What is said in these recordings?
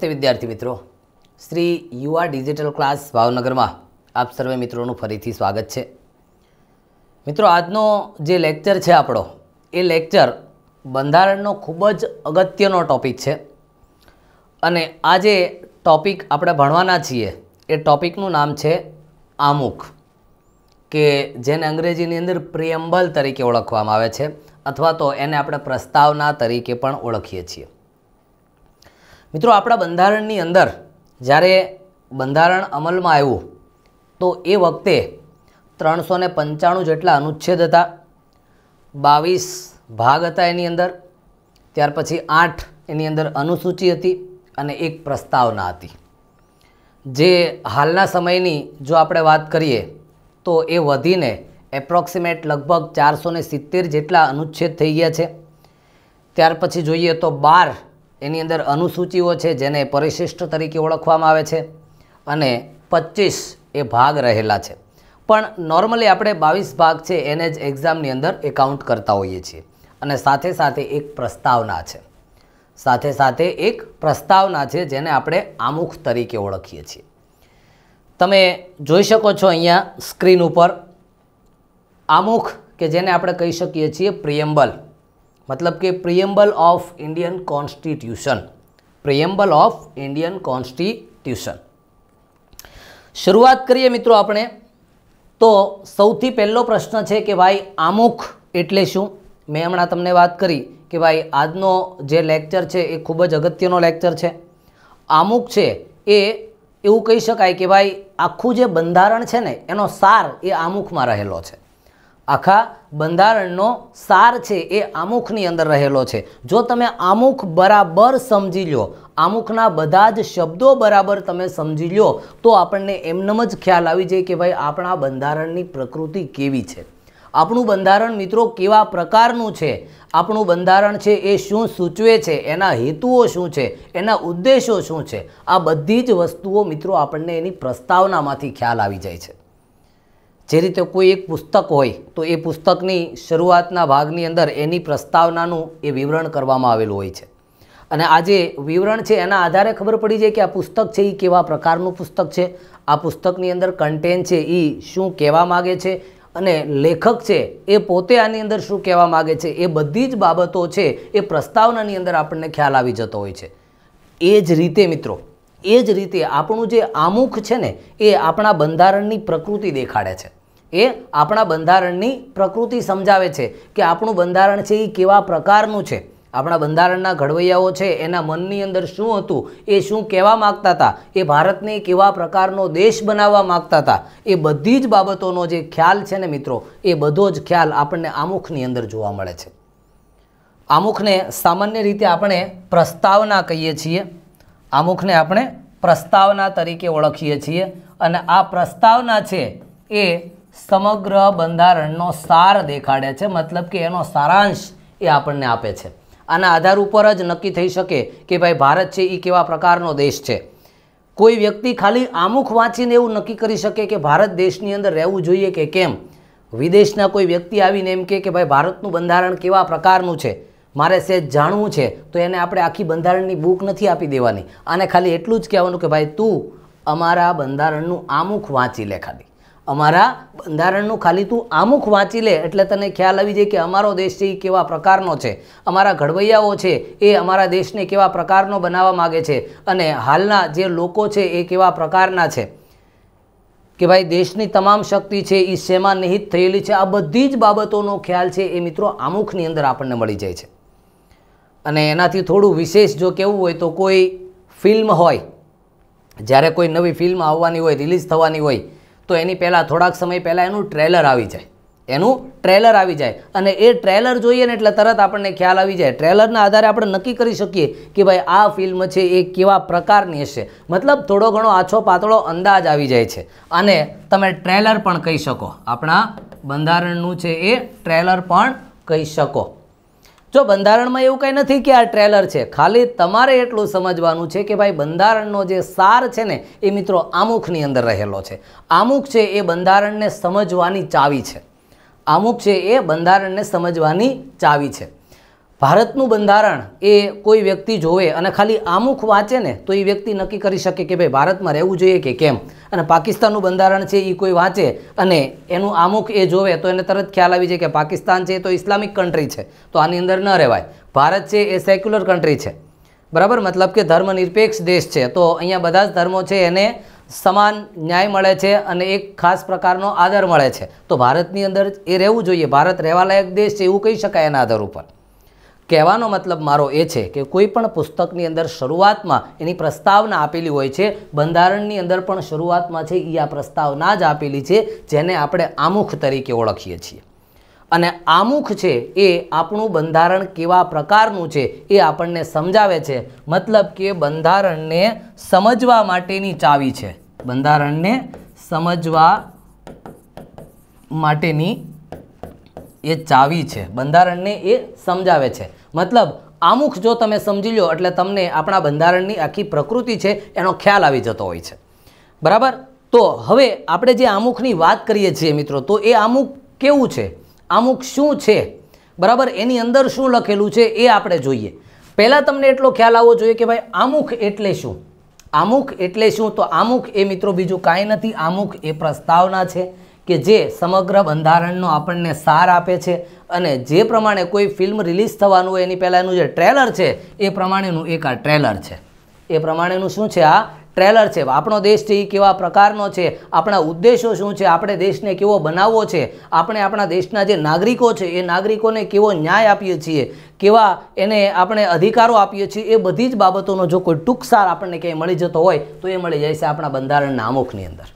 નમસ્તે વિદ્યાર્થી મિત્રો શ્રી યુવા ડિજિટલ ક્લાસ ભાવનગરમાં આપ સર્વે મિત્રોનું ફરીથી સ્વાગત છે મિત્રો આજનો જે લેક્ચર છે આપણો એ લેક્ચર બંધારણનો ખૂબ જ અગત્યનો ટોપિક છે અને આજે જે ટૉપિક આપણે ભણવાના છીએ એ ટોપિકનું નામ છે આમુખ કે જેને અંગ્રેજીની અંદર પ્રિયમ્બલ તરીકે ઓળખવામાં આવે છે અથવા તો એને આપણે પ્રસ્તાવના તરીકે પણ ઓળખીએ છીએ મિત્રો આપણા બંધારણની અંદર જ્યારે બંધારણ અમલમાં આવ્યું તો એ વખતે ત્રણસો ને પંચાણું જેટલા અનુચ્છેદ હતા બાવીસ ભાગ હતા એની અંદર ત્યાર પછી આઠ એની અંદર અનુસૂચિ હતી અને એક પ્રસ્તાવના હતી જે હાલના સમયની જો આપણે વાત કરીએ તો એ વધીને એપ્રોક્સિમેટ લગભગ ચારસો સિત્તેર જેટલા અનુચ્છેદ થઈ ગયા છે ત્યાર પછી જોઈએ તો બાર એની અંદર અનુસૂચિઓ છે જેને પરિશિષ્ટ તરીકે ઓળખવામાં આવે છે અને પચીસ એ ભાગ રહેલા છે પણ નોર્મલી આપણે બાવીસ ભાગ છે એને જ એક્ઝામની અંદર એકાઉન્ટ કરતા હોઈએ છીએ અને સાથે સાથે એક પ્રસ્તાવના છે સાથે સાથે એક પ્રસ્તાવના છે જેને આપણે આમુખ તરીકે ઓળખીએ છીએ તમે જોઈ શકો છો અહીંયા સ્ક્રીન ઉપર આમુખ કે જેને આપણે કહી શકીએ છીએ પ્રિયમ્બલ મતલબ કે preamble of Indian constitution preamble of Indian constitution શરૂઆત કરીએ મિત્રો આપણે તો સૌથી પહેલો પ્રશ્ન છે કે ભાઈ આમુખ એટલે શું મેં હમણાં તમને વાત કરી કે ભાઈ આજનો જે લેક્ચર છે એ ખૂબ જ અગત્યનો લેક્ચર છે આમુખ છે એ એવું કહી શકાય કે ભાઈ આખું જે બંધારણ છે ને એનો સાર એ આમુખમાં રહેલો છે આખા બંધારણનો સાર છે એ આમુખની અંદર રહેલો છે જો તમે આમુખ બરાબર સમજી લો આમુખના બધા જ શબ્દો બરાબર તમે સમજી લો તો આપણને એમનેમ જ ખ્યાલ આવી જાય કે ભાઈ આપણા બંધારણની પ્રકૃતિ કેવી છે આપણું બંધારણ મિત્રો કેવા પ્રકારનું છે આપણું બંધારણ છે એ શું સૂચવે છે એના હેતુઓ શું છે એના ઉદ્દેશો શું છે આ બધી જ વસ્તુઓ મિત્રો આપણને એની પ્રસ્તાવનામાંથી ખ્યાલ આવી જાય છે જે રીતે કોઈ એક પુસ્તક હોય તો એ પુસ્તકની શરૂઆતના ભાગની અંદર એની પ્રસ્તાવનાનું એ વિવરણ કરવામાં આવેલું હોય છે અને આ જે વિવરણ છે એના આધારે ખબર પડી જાય કે આ પુસ્તક છે એ કેવા પ્રકારનું પુસ્તક છે આ પુસ્તકની અંદર કન્ટેન્ટ છે એ શું કહેવા માગે છે અને લેખક છે એ પોતે આની અંદર શું કહેવા માગે છે એ બધી જ બાબતો છે એ પ્રસ્તાવનાની અંદર આપણને ખ્યાલ આવી જતો હોય છે એ જ રીતે મિત્રો એ જ રીતે આપણું જે આમુખ છે ને એ આપણા બંધારણની પ્રકૃતિ દેખાડે છે એ આપણા બંધારણની પ્રકૃતિ સમજાવે છે કે આપણું બંધારણ છે એ કેવા પ્રકારનું છે આપણા બંધારણના ઘડવૈયાઓ છે એના મનની અંદર શું હતું એ શું કહેવા માગતા હતા એ ભારતને કેવા પ્રકારનો દેશ બનાવવા માગતા હતા એ બધી જ બાબતોનો જે ખ્યાલ છે ને મિત્રો એ બધો જ ખ્યાલ આપણને આમુખની અંદર જોવા મળે છે આમુખને સામાન્ય રીતે આપણે પ્રસ્તાવના કહીએ છીએ આમુખને આપણે પ્રસ્તાવના તરીકે ઓળખીએ છીએ અને આ પ્રસ્તાવના છે એ સમગ્ર બંધારણનો સાર દેખાડે છે મતલબ કે એનો સારાંશ એ આપણને આપે છે આના આધાર ઉપર જ નક્કી થઈ શકે કે ભાઈ ભારત છે એ કેવા પ્રકારનો દેશ છે કોઈ વ્યક્તિ ખાલી આમુખ વાંચીને એવું નક્કી કરી શકે કે ભારત દેશની અંદર રહેવું જોઈએ કે કેમ વિદેશના કોઈ વ્યક્તિ આવીને એમ કે કે ભાઈ ભારતનું બંધારણ કેવા પ્રકારનું છે મારે સેજ જાણવું છે તો એને આપણે આખી બંધારણની બુક નથી આપી દેવાની અને ખાલી એટલું જ કહેવાનું કે ભાઈ તું અમારા બંધારણનું આમુખ વાંચી લે ખાલી અમારા બંધારણનું ખાલી તું આમુખ વાંચી લે એટલે તને ખ્યાલ આવી જાય કે અમારો દેશ છે એ કેવા પ્રકારનો છે અમારા ઘડવૈયાઓ છે એ અમારા દેશને કેવા પ્રકારનો બનાવવા માગે છે અને હાલના જે લોકો છે એ કેવા પ્રકારના છે કે ભાઈ દેશની તમામ શક્તિ છે એ શેમાં નિહિત થયેલી છે આ બધી જ બાબતોનો ખ્યાલ છે એ મિત્રો આમુખની અંદર આપણને મળી જાય છે અને એનાથી થોડું વિશેષ જો કહેવું હોય તો કોઈ ફિલ્મ હોય જ્યારે કોઈ નવી ફિલ્મ આવવાની હોય રિલીઝ થવાની હોય તો એની પહેલાં થોડાક સમય પહેલાં એનું ટ્રેલર આવી જાય એનું ટ્રેલર આવી જાય અને એ ટ્રેલર જોઈએ ને એટલે તરત આપણને ખ્યાલ આવી જાય ટ્રેલરના આધારે આપણે નક્કી કરી શકીએ કે ભાઈ આ ફિલ્મ છે એ કેવા પ્રકારની હશે મતલબ થોડો ઘણો આછો પાતળો અંદાજ આવી જાય છે અને તમે ટ્રેલર પણ કહી શકો આપણા બંધારણનું છે એ ટ્રેલર પણ કહી શકો જો બંધારણમાં એવું કંઈ નથી કે આ ટ્રેલર છે ખાલી તમારે એટલું સમજવાનું છે કે ભાઈ બંધારણનો જે સાર છે ને એ મિત્રો આમુખની અંદર રહેલો છે આમુખ છે એ બંધારણને સમજવાની ચાવી છે આમુખ છે એ બંધારણને સમજવાની ચાવી છે ભારતનું બંધારણ એ કોઈ વ્યક્તિ જોવે અને ખાલી આમુખ વાંચે ને તો એ વ્યક્તિ નક્કી કરી શકે કે ભાઈ ભારતમાં રહેવું જોઈએ કે કેમ અને પાકિસ્તાનનું બંધારણ છે એ કોઈ વાંચે અને એનું આમુખ એ જોવે તો એને તરત ખ્યાલ આવી જાય કે પાકિસ્તાન છે એ તો ઇસ્લામિક કન્ટ્રી છે તો આની અંદર ન રહેવાય ભારત છે એ સેક્યુલર કન્ટ્રી છે બરાબર મતલબ કે ધર્મનિરપેક્ષ દેશ છે તો અહીંયા બધા જ ધર્મો છે એને સમાન ન્યાય મળે છે અને એક ખાસ પ્રકારનો આદર મળે છે તો ભારતની અંદર એ રહેવું જોઈએ ભારત રહેવાલાયક દેશ છે એવું કહી શકાય એના આધાર ઉપર કહેવાનો મતલબ મારો એ છે કે કોઈ પણ પુસ્તકની અંદર શરૂઆતમાં એની પ્રસ્તાવના આપેલી હોય છે બંધારણની અંદર પણ શરૂઆતમાં છે એ આ પ્રસ્તાવના જ આપેલી છે જેને આપણે આમુખ તરીકે ઓળખીએ છીએ અને આમુખ છે એ આપણું બંધારણ કેવા પ્રકારનું છે એ આપણને સમજાવે છે મતલબ કે બંધારણને સમજવા માટેની ચાવી છે બંધારણને સમજવા માટેની એ ચાવી છે બંધારણને એ સમજાવે છે મતલબ આમુખ જો તમે સમજી લો એટલે તમને આપણા બંધારણની આખી પ્રકૃતિ છે એનો ખ્યાલ આવી જતો હોય છે બરાબર તો હવે આપણે જે આમુખની વાત કરીએ છીએ મિત્રો તો એ આમુખ કેવું છે આમુખ શું છે બરાબર એની અંદર શું લખેલું છે એ આપણે જોઈએ પહેલાં તમને એટલો ખ્યાલ આવવો જોઈએ કે ભાઈ આમુખ એટલે શું આમુખ એટલે શું તો આમુખ એ મિત્રો બીજું કાંઈ નથી આમુખ એ પ્રસ્તાવના છે કે જે સમગ્ર બંધારણનો આપણને સાર આપે છે અને જે પ્રમાણે કોઈ ફિલ્મ રિલીઝ થવાનું હોય એની પહેલાંનું જે ટ્રેલર છે એ પ્રમાણેનું એક આ ટ્રેલર છે એ પ્રમાણેનું શું છે આ ટ્રેલર છે આપણો દેશ છે એ કેવા પ્રકારનો છે આપણા ઉદ્દેશો શું છે આપણે દેશને કેવો બનાવવો છે આપણે આપણા દેશના જે નાગરિકો છે એ નાગરિકોને કેવો ન્યાય આપીએ છીએ કેવા એને આપણે અધિકારો આપીએ છીએ એ બધી જ બાબતોનો જો કોઈ ટૂંક સાર આપણને ક્યાંય મળી જતો હોય તો એ મળી જાય છે આપણા બંધારણના આમુખની અંદર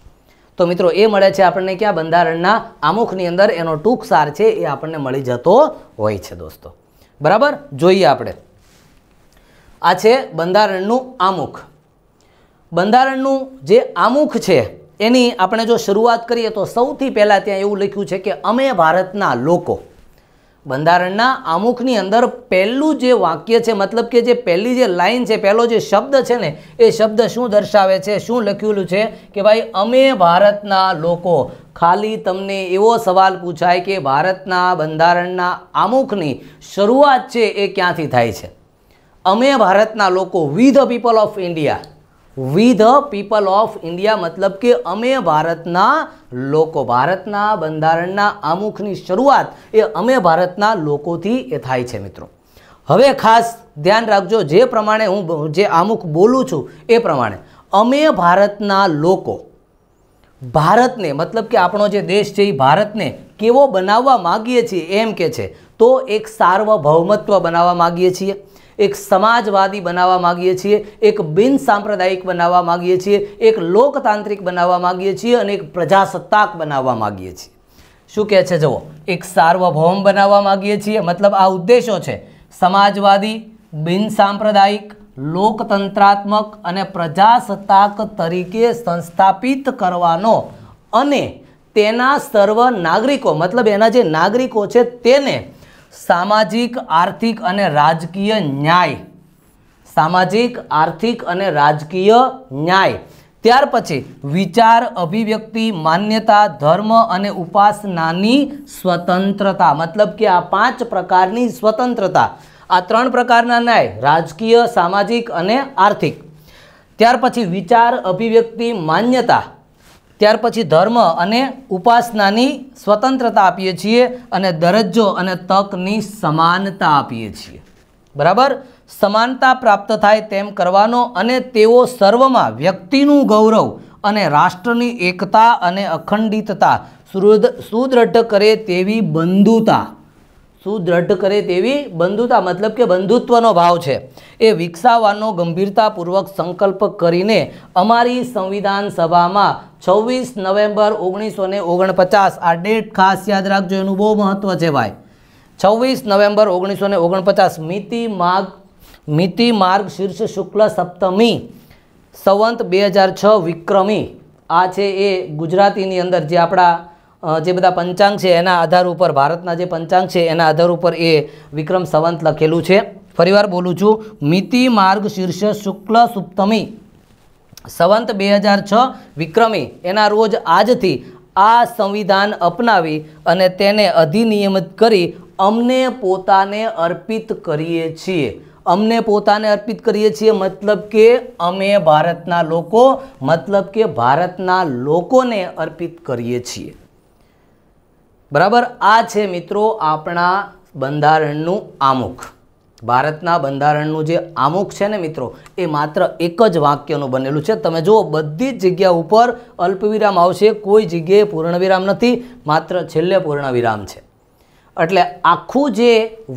તો મિત્રો એ મળે છે આપણને ક્યાં બંધારણના આમુખની અંદર એનો ટૂંક સાર છે એ આપણને મળી જતો હોય છે દોસ્તો બરાબર જોઈએ આપણે આ છે બંધારણનું આમુખ બંધારણનું જે આમુખ છે એની આપણે જો શરૂઆત કરીએ તો સૌથી પહેલાં ત્યાં એવું લખ્યું છે કે અમે ભારતના લોકો બંધારણના આમુખની અંદર પહેલું જે વાક્ય છે મતલબ કે જે પહેલી જે લાઇન છે પહેલો જે શબ્દ છે ને એ શબ્દ શું દર્શાવે છે શું લખેલું છે કે ભાઈ અમે ભારતના લોકો ખાલી તમને એવો સવાલ પૂછાય કે ભારતના બંધારણના આમુખની શરૂઆત છે એ ક્યાંથી થાય છે અમે ભારતના લોકો we the people of India we the people of India મતલબ કે અમે ભારતના લોકો ભારતના બંધારણના આમુખની શરૂઆત એ અમે ભારતના લોકોથી એ થાય છે મિત્રો હવે ખાસ ધ્યાન રાખજો જે પ્રમાણે હું જે આમુખ બોલું છું એ પ્રમાણે અમે ભારતના લોકો ભારતને મતલબ કે આપણો જે દેશ છે એ ભારતને કેવો બનાવવા માગીએ છીએ એમ કે છે તો એક સાર્વભૌમત્વ બનાવવા માગીએ છીએ એક સમાજવાદી બનાવવા માગીએ છીએ એક બિનસાંપ્રદાયિક બનાવવા માગીએ છીએ એક લોકતાંત્રિક બનાવવા માગીએ છીએ અને એક પ્રજાસત્તાક બનાવવા માગીએ છીએ શું કહે છે જુઓ એક સાર્વભૌમ બનાવવા માગીએ છીએ મતલબ આ ઉદ્દેશો છે સમાજવાદી બિનસાંપ્રદાયિક લોકતંત્રાત્મક અને પ્રજાસત્તાક તરીકે સંસ્થાપિત કરવાનો અને તેના સર્વ નાગરિકો મતલબ એના જે નાગરિકો છે તેને સામાજિક આર્થિક અને રાજકીય ન્યાય સામાજિક આર્થિક અને રાજકીય ન્યાય ત્યાર પછી વિચાર અભિવ્યક્તિ માન્યતા ધર્મ અને ઉપાસનાની સ્વતંત્રતા મતલબ કે આ પાંચ પ્રકારની સ્વતંત્રતા આ ત્રણ પ્રકારના ન્યાય રાજકીય સામાજિક અને આર્થિક ત્યાર પછી વિચાર અભિવ્યક્તિ માન્યતા ત્યાર પછી ધર્મ અને ઉપાસનાની સ્વતંત્રતા આપીએ છીએ અને દરજ્જો અને તકની સમાનતા આપીએ છીએ બરાબર સમાનતા પ્રાપ્ત થાય તેમ કરવાનો અને તેઓ સર્વમાં વ્યક્તિનું ગૌરવ અને રાષ્ટ્રની એકતા અને અખંડિતતા સુદૃઢ કરે તેવી બંધુતા સુદ્રઢ કરે તેવી બંધુતા મતલબ કે બંધુત્વનો ભાવ છે એ વિકસાવવાનો ગંભીરતાપૂર્વક સંકલ્પ કરીને અમારી સંવિધાન સભામાં છવ્વીસ નવેમ્બર ઓગણીસો ને ઓગણપચાસ આ ડેટ ખાસ યાદ રાખજો એનું બહુ મહત્ત્વ છે ભાઈ છવ્વીસ નવેમ્બર ઓગણીસો ને ઓગણપચાસ મિતિ માર્ગ મિતિ માર્ગ શીર્ષ શુક્લ સપ્તમી સંવંત બે હજાર છ વિક્રમી આ છે એ ગુજરાતીની અંદર જે આપણા જે બધા પંચાંગ છે એના આધાર ઉપર ભારતના જે પંચાંગ છે એના આધાર ઉપર એ વિક્રમ સંવંત લખેલું છે ફરીવાર બોલું છું મિતિ માર્ગ શીર્ષ શુક્લ સુપ્તમી સંવંત બે હજાર છ વિક્રમી એના રોજ આજથી આ સંવિધાન અપનાવી અને તેને અધિનિયમિત કરી અમને પોતાને અર્પિત કરીએ છીએ અમને પોતાને અર્પિત કરીએ છીએ મતલબ કે અમે ભારતના લોકો મતલબ કે ભારતના લોકોને અર્પિત કરીએ છીએ બરાબર આ છે મિત્રો આપણા બંધારણનું આમુખ ભારતના બંધારણનું જે આમુખ છે ને મિત્રો એ માત્ર એક જ વાક્યનું બનેલું છે તમે જુઓ બધી જ જગ્યા ઉપર અલ્પવિરામ આવશે કોઈ જગ્યાએ પૂર્ણવિરામ નથી માત્ર છેલ્લે પૂર્ણવિરામ છે એટલે આખું જે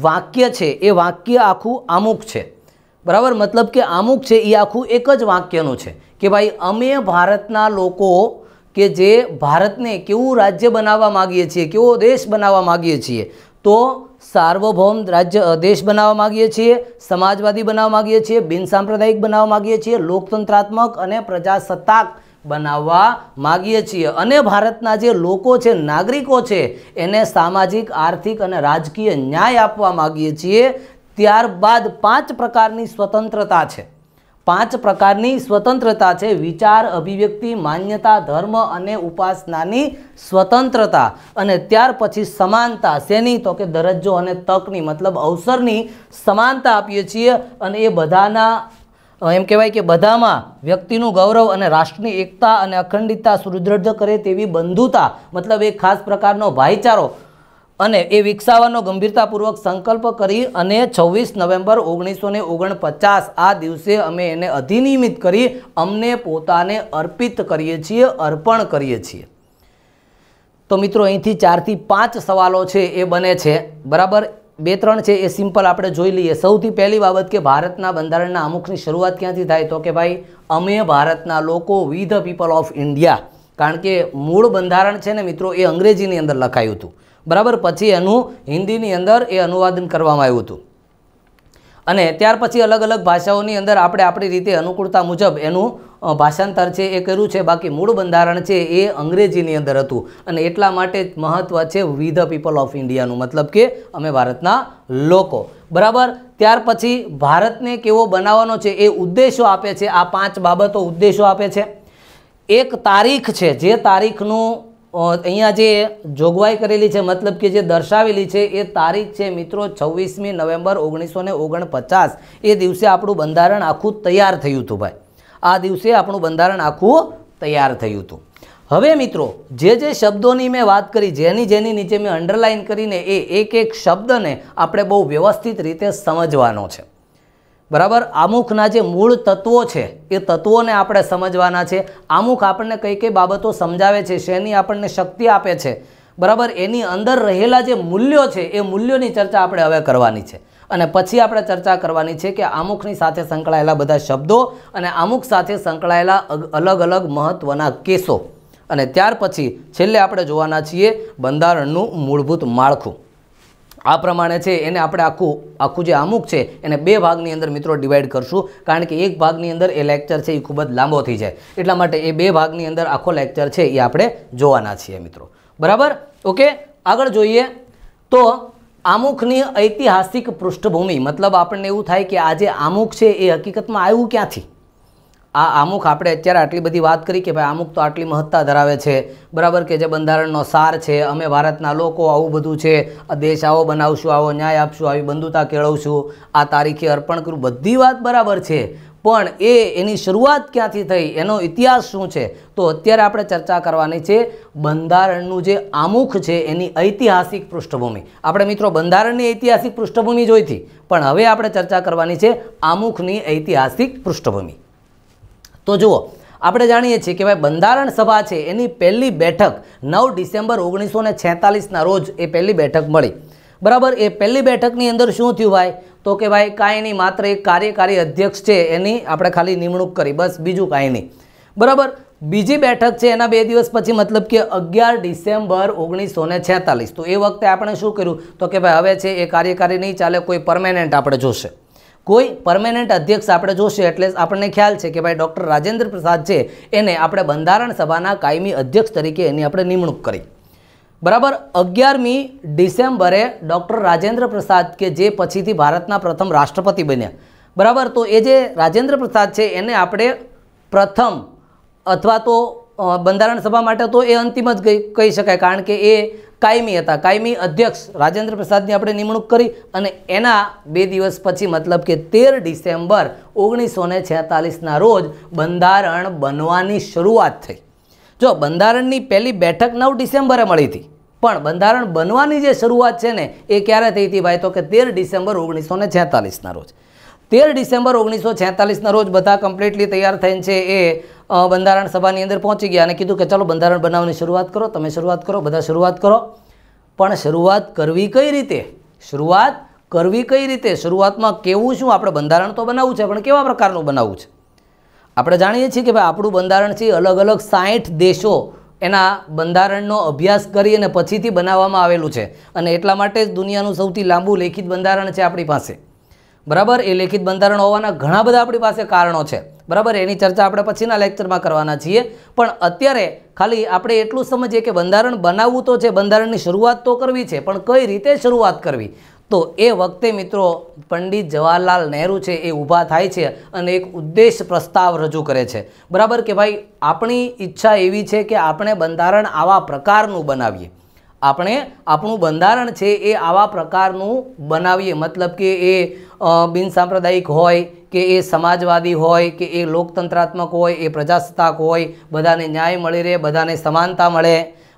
વાક્ય છે એ વાક્ય આખું આમુખ છે બરાબર મતલબ કે આમુખ છે એ આખું એક જ વાક્યનું છે કે ભાઈ અમે ભારતના લોકો કે જે ભારતને કેવું રાજ્ય બનાવવા માગીએ છીએ કેવો દેશ બનાવવા માગીએ છીએ તો સાર્વભૌમ રાજ્ય દેશ બનાવવા માગીએ છીએ સમાજવાદી બનાવવા માગીએ છીએ બિનસાંપ્રદાયિક બનાવવા માગીએ છીએ લોકતંત્રાત્મક અને પ્રજાસત્તાક બનાવવા માગીએ છીએ અને ભારતના જે લોકો છે નાગરિકો છે એને સામાજિક આર્થિક અને રાજકીય ન્યાય આપવા માગીએ છીએ ત્યારબાદ પાંચ પ્રકારની સ્વતંત્રતા છે પાંચ પ્રકારની સ્વતંત્રતા છે વિચાર અભિવ્યક્તિ માન્યતા ધર્મ અને ઉપાસનાની સ્વતંત્રતા અને ત્યાર પછી સમાનતા શેની તો કે દરજ્જો અને તકની મતલબ અવસરની સમાનતા આપીએ છીએ અને એ બધાના એમ કહેવાય કે બધામાં વ્યક્તિનું ગૌરવ અને રાષ્ટ્રની એકતા અને અખંડિતતા સુદૃઢ કરે તેવી બંધુતા મતલબ એક ખાસ પ્રકારનો ભાઈચારો અને એ વિકસાવવાનો ગંભીરતાપૂર્વક સંકલ્પ કરી અને છવ્વીસ નવેમ્બર ઓગણીસો ને ઓગણપચાસ આ દિવસે અમે એને અધિનિયમિત કરી અમને પોતાને અર્પિત કરીએ છીએ અર્પણ કરીએ છીએ તો મિત્રો અહીંથી ચારથી પાંચ સવાલો છે એ બને છે બરાબર બે ત્રણ છે એ સિમ્પલ આપણે જોઈ લઈએ સૌથી પહેલી બાબત કે ભારતના બંધારણના અમુખની શરૂઆત ક્યાંથી થાય તો કે ભાઈ અમે ભારતના લોકો we the people of India કારણ કે મૂળ બંધારણ છે ને મિત્રો એ અંગ્રેજીની અંદર લખાયું હતું બરાબર પછી એનું હિન્દીની અંદર એ અનુવાદન કરવામાં આવ્યું હતું અને ત્યાર પછી અલગ અલગ ભાષાઓની અંદર આપણે આપણી રીતે અનુકૂળતા મુજબ એનું ભાષાંતર છે એ કર્યું છે બાકી મૂળ બંધારણ છે એ અંગ્રેજીની અંદર હતું અને એટલા માટે મહત્ત્વ છે વી ધ પીપલ ઓફ ઇન્ડિયાનું મતલબ કે અમે ભારતના લોકો બરાબર ત્યાર પછી ભારતને કેવો બનાવવાનો છે એ ઉદ્દેશો આપે છે આ પાંચ બાબતો ઉદ્દેશો આપે છે એક તારીખ છે જે તારીખનું અહીંયા જે જોગવાઈ કરેલી છે મતલબ કે જે દર્શાવેલી છે એ તારીખ છે મિત્રો છવ્વીસમી નવેમ્બર ઓગણીસો ઓગણપચાસ એ દિવસે આપણું બંધારણ આખું તૈયાર થયું હતું ભાઈ આ દિવસે આપણું બંધારણ આખું તૈયાર થયું હતું હવે મિત્રો જે જે શબ્દોની મેં વાત કરી જેની જેની નીચે મેં અંડરલાઇન કરીને એ એક એક શબ્દને આપણે બહુ વ્યવસ્થિત રીતે સમજવાનો છે બરાબર આમુખના જે મૂળ તત્વો છે એ તત્વોને આપણે સમજવાના છે આમુખ આપણને કઈ કઈ બાબતો સમજાવે છે શેની આપણને શક્તિ આપે છે બરાબર એની અંદર રહેલા જે મૂલ્યો છે એ મૂલ્યોની ચર્ચા આપણે હવે કરવાની છે અને પછી આપણે ચર્ચા કરવાની છે કે આમુખની સાથે સંકળાયેલા બધા શબ્દો અને આમુખ સાથે સંકળાયેલા અલગ અલગ મહત્ત્વના કેસો અને ત્યાર પછી છેલ્લે આપણે જોવાના છીએ બંધારણનું મૂળભૂત માળખું આ પ્રમાણે છે એને આપણે આખું આખું જે અમુક છે એને બે ભાગની અંદર મિત્રો ડિવાઈડ કરશું કારણ કે એક ભાગની અંદર એ લેક્ચર છે એ ખૂબ જ લાંબો થઈ જાય એટલા માટે એ બે ભાગની અંદર આખો લેક્ચર છે એ આપણે જોવાના છીએ મિત્રો બરાબર ઓકે આગળ જોઈએ તો આમુખની ઐતિહાસિક પૃષ્ઠભૂમિ મતલબ આપણને એવું થાય કે આ જે આમુખ છે એ હકીકતમાં આવ્યું ક્યાંથી આ અમુક આપણે અત્યારે આટલી બધી વાત કરી કે ભાઈ અમુક તો આટલી મહત્તા ધરાવે છે બરાબર કે જે બંધારણનો સાર છે અમે ભારતના લોકો આવું બધું છે આ દેશ આવો બનાવશું આવો ન્યાય આપશું આવી બંધુતા કેળવશું આ તારીખે અર્પણ કરું બધી વાત બરાબર છે પણ એ એની શરૂઆત ક્યાંથી થઈ એનો ઇતિહાસ શું છે તો અત્યારે આપણે ચર્ચા કરવાની છે બંધારણનું જે આમુખ છે એની ઐતિહાસિક પૃષ્ઠભૂમિ આપણે મિત્રો બંધારણની ઐતિહાસિક પૃષ્ઠભૂમિ જોઈતી પણ હવે આપણે ચર્ચા કરવાની છે આમુખની ઐતિહાસિક પૃષ્ઠભૂમિ તો જુઓ આપણે જાણીએ છીએ કે ભાઈ બંધારણ સભા છે એની પહેલી બેઠક નવ ડિસેમ્બર ઓગણીસો ને છેતાલીસના રોજ એ પહેલી બેઠક મળી બરાબર એ પહેલી બેઠકની અંદર શું થયું ભાઈ તો કે ભાઈ કાંઈ નહીં માત્ર એક કાર્યકારી અધ્યક્ષ છે એની આપણે ખાલી નિમણૂક કરી બસ બીજું કાંઈ નહીં બરાબર બીજી બેઠક છે એના બે દિવસ પછી મતલબ કે અગિયાર ડિસેમ્બર ઓગણીસો ને છેતાલીસ તો એ વખતે આપણે શું કર્યું તો કે ભાઈ હવે છે એ કાર્યકારી નહીં ચાલે કોઈ પરમેનન્ટ આપણે જોશે કોઈ પરમેનન્ટ અધ્યક્ષ આપણે જોશે એટલે આપણને ખ્યાલ છે કે ભાઈ ડૉક્ટર રાજેન્દ્ર પ્રસાદ છે એને આપણે બંધારણ સભાના કાયમી અધ્યક્ષ તરીકે એની આપણે નિમણૂક કરી બરાબર અગિયારમી ડિસેમ્બરે ડૉક્ટર રાજેન્દ્ર પ્રસાદ કે જે પછીથી ભારતના પ્રથમ રાષ્ટ્રપતિ બન્યા બરાબર તો એ જે રાજેન્દ્ર પ્રસાદ છે એને આપણે પ્રથમ અથવા તો બંધારણ સભા માટે તો એ અંતિમ જ કહી શકાય કારણ કે એ કાયમી હતા કાયમી અધ્યક્ષ રાજેન્દ્ર પ્રસાદની આપણે નિમણૂક કરી અને એના બે દિવસ પછી મતલબ કે તેર ડિસેમ્બર ઓગણીસો ને છેતાલીસના રોજ બંધારણ બનવાની શરૂઆત થઈ જો બંધારણની પહેલી બેઠક નવ ડિસેમ્બરે મળી હતી પણ બંધારણ બનવાની જે શરૂઆત છે ને એ ક્યારે થઈ હતી ભાઈ તો કે તેર ડિસેમ્બર ઓગણીસો ને છેતાલીસના રોજ તેર ડિસેમ્બર ઓગણીસો છેતાલીસના રોજ બધા કમ્પ્લીટલી તૈયાર થઈને છે એ બંધારણ સભાની અંદર પહોંચી ગયા અને કીધું કે ચાલો બંધારણ બનાવવાની શરૂઆત કરો તમે શરૂઆત કરો બધા શરૂઆત કરો પણ શરૂઆત કરવી કઈ રીતે શરૂઆત કરવી કઈ રીતે શરૂઆતમાં કેવું શું આપણે બંધારણ તો બનાવવું છે પણ કેવા પ્રકારનું બનાવવું છે આપણે જાણીએ છીએ કે ભાઈ આપણું બંધારણ છે અલગ અલગ સાઠ દેશો એના બંધારણનો અભ્યાસ કરી અને પછીથી બનાવવામાં આવેલું છે અને એટલા માટે જ દુનિયાનું સૌથી લાંબુ લેખિત બંધારણ છે આપણી પાસે બરાબર એ લેખિત બંધારણ હોવાના ઘણા બધા આપણી પાસે કારણો છે બરાબર એની ચર્ચા આપણે પછીના લેક્ચરમાં કરવાના છીએ પણ અત્યારે ખાલી આપણે એટલું સમજીએ કે બંધારણ બનાવવું તો છે બંધારણની શરૂઆત તો કરવી છે પણ કઈ રીતે શરૂઆત કરવી તો એ વખતે મિત્રો પંડિત જવાહરલાલ નહેરુ છે એ ઊભા થાય છે અને એક ઉદ્દેશ પ્રસ્તાવ રજૂ કરે છે બરાબર કે ભાઈ આપણી ઈચ્છા એવી છે કે આપણે બંધારણ આવા પ્રકારનું બનાવીએ આપણે આપણું બંધારણ છે એ આવા પ્રકારનું બનાવીએ મતલબ કે એ બિનસાંપ્રદાયિક હોય કે એ સમાજવાદી હોય કે એ લોકતંત્રાત્મક હોય એ પ્રજાસત્તાક હોય બધાને ન્યાય મળી રહે બધાને સમાનતા મળે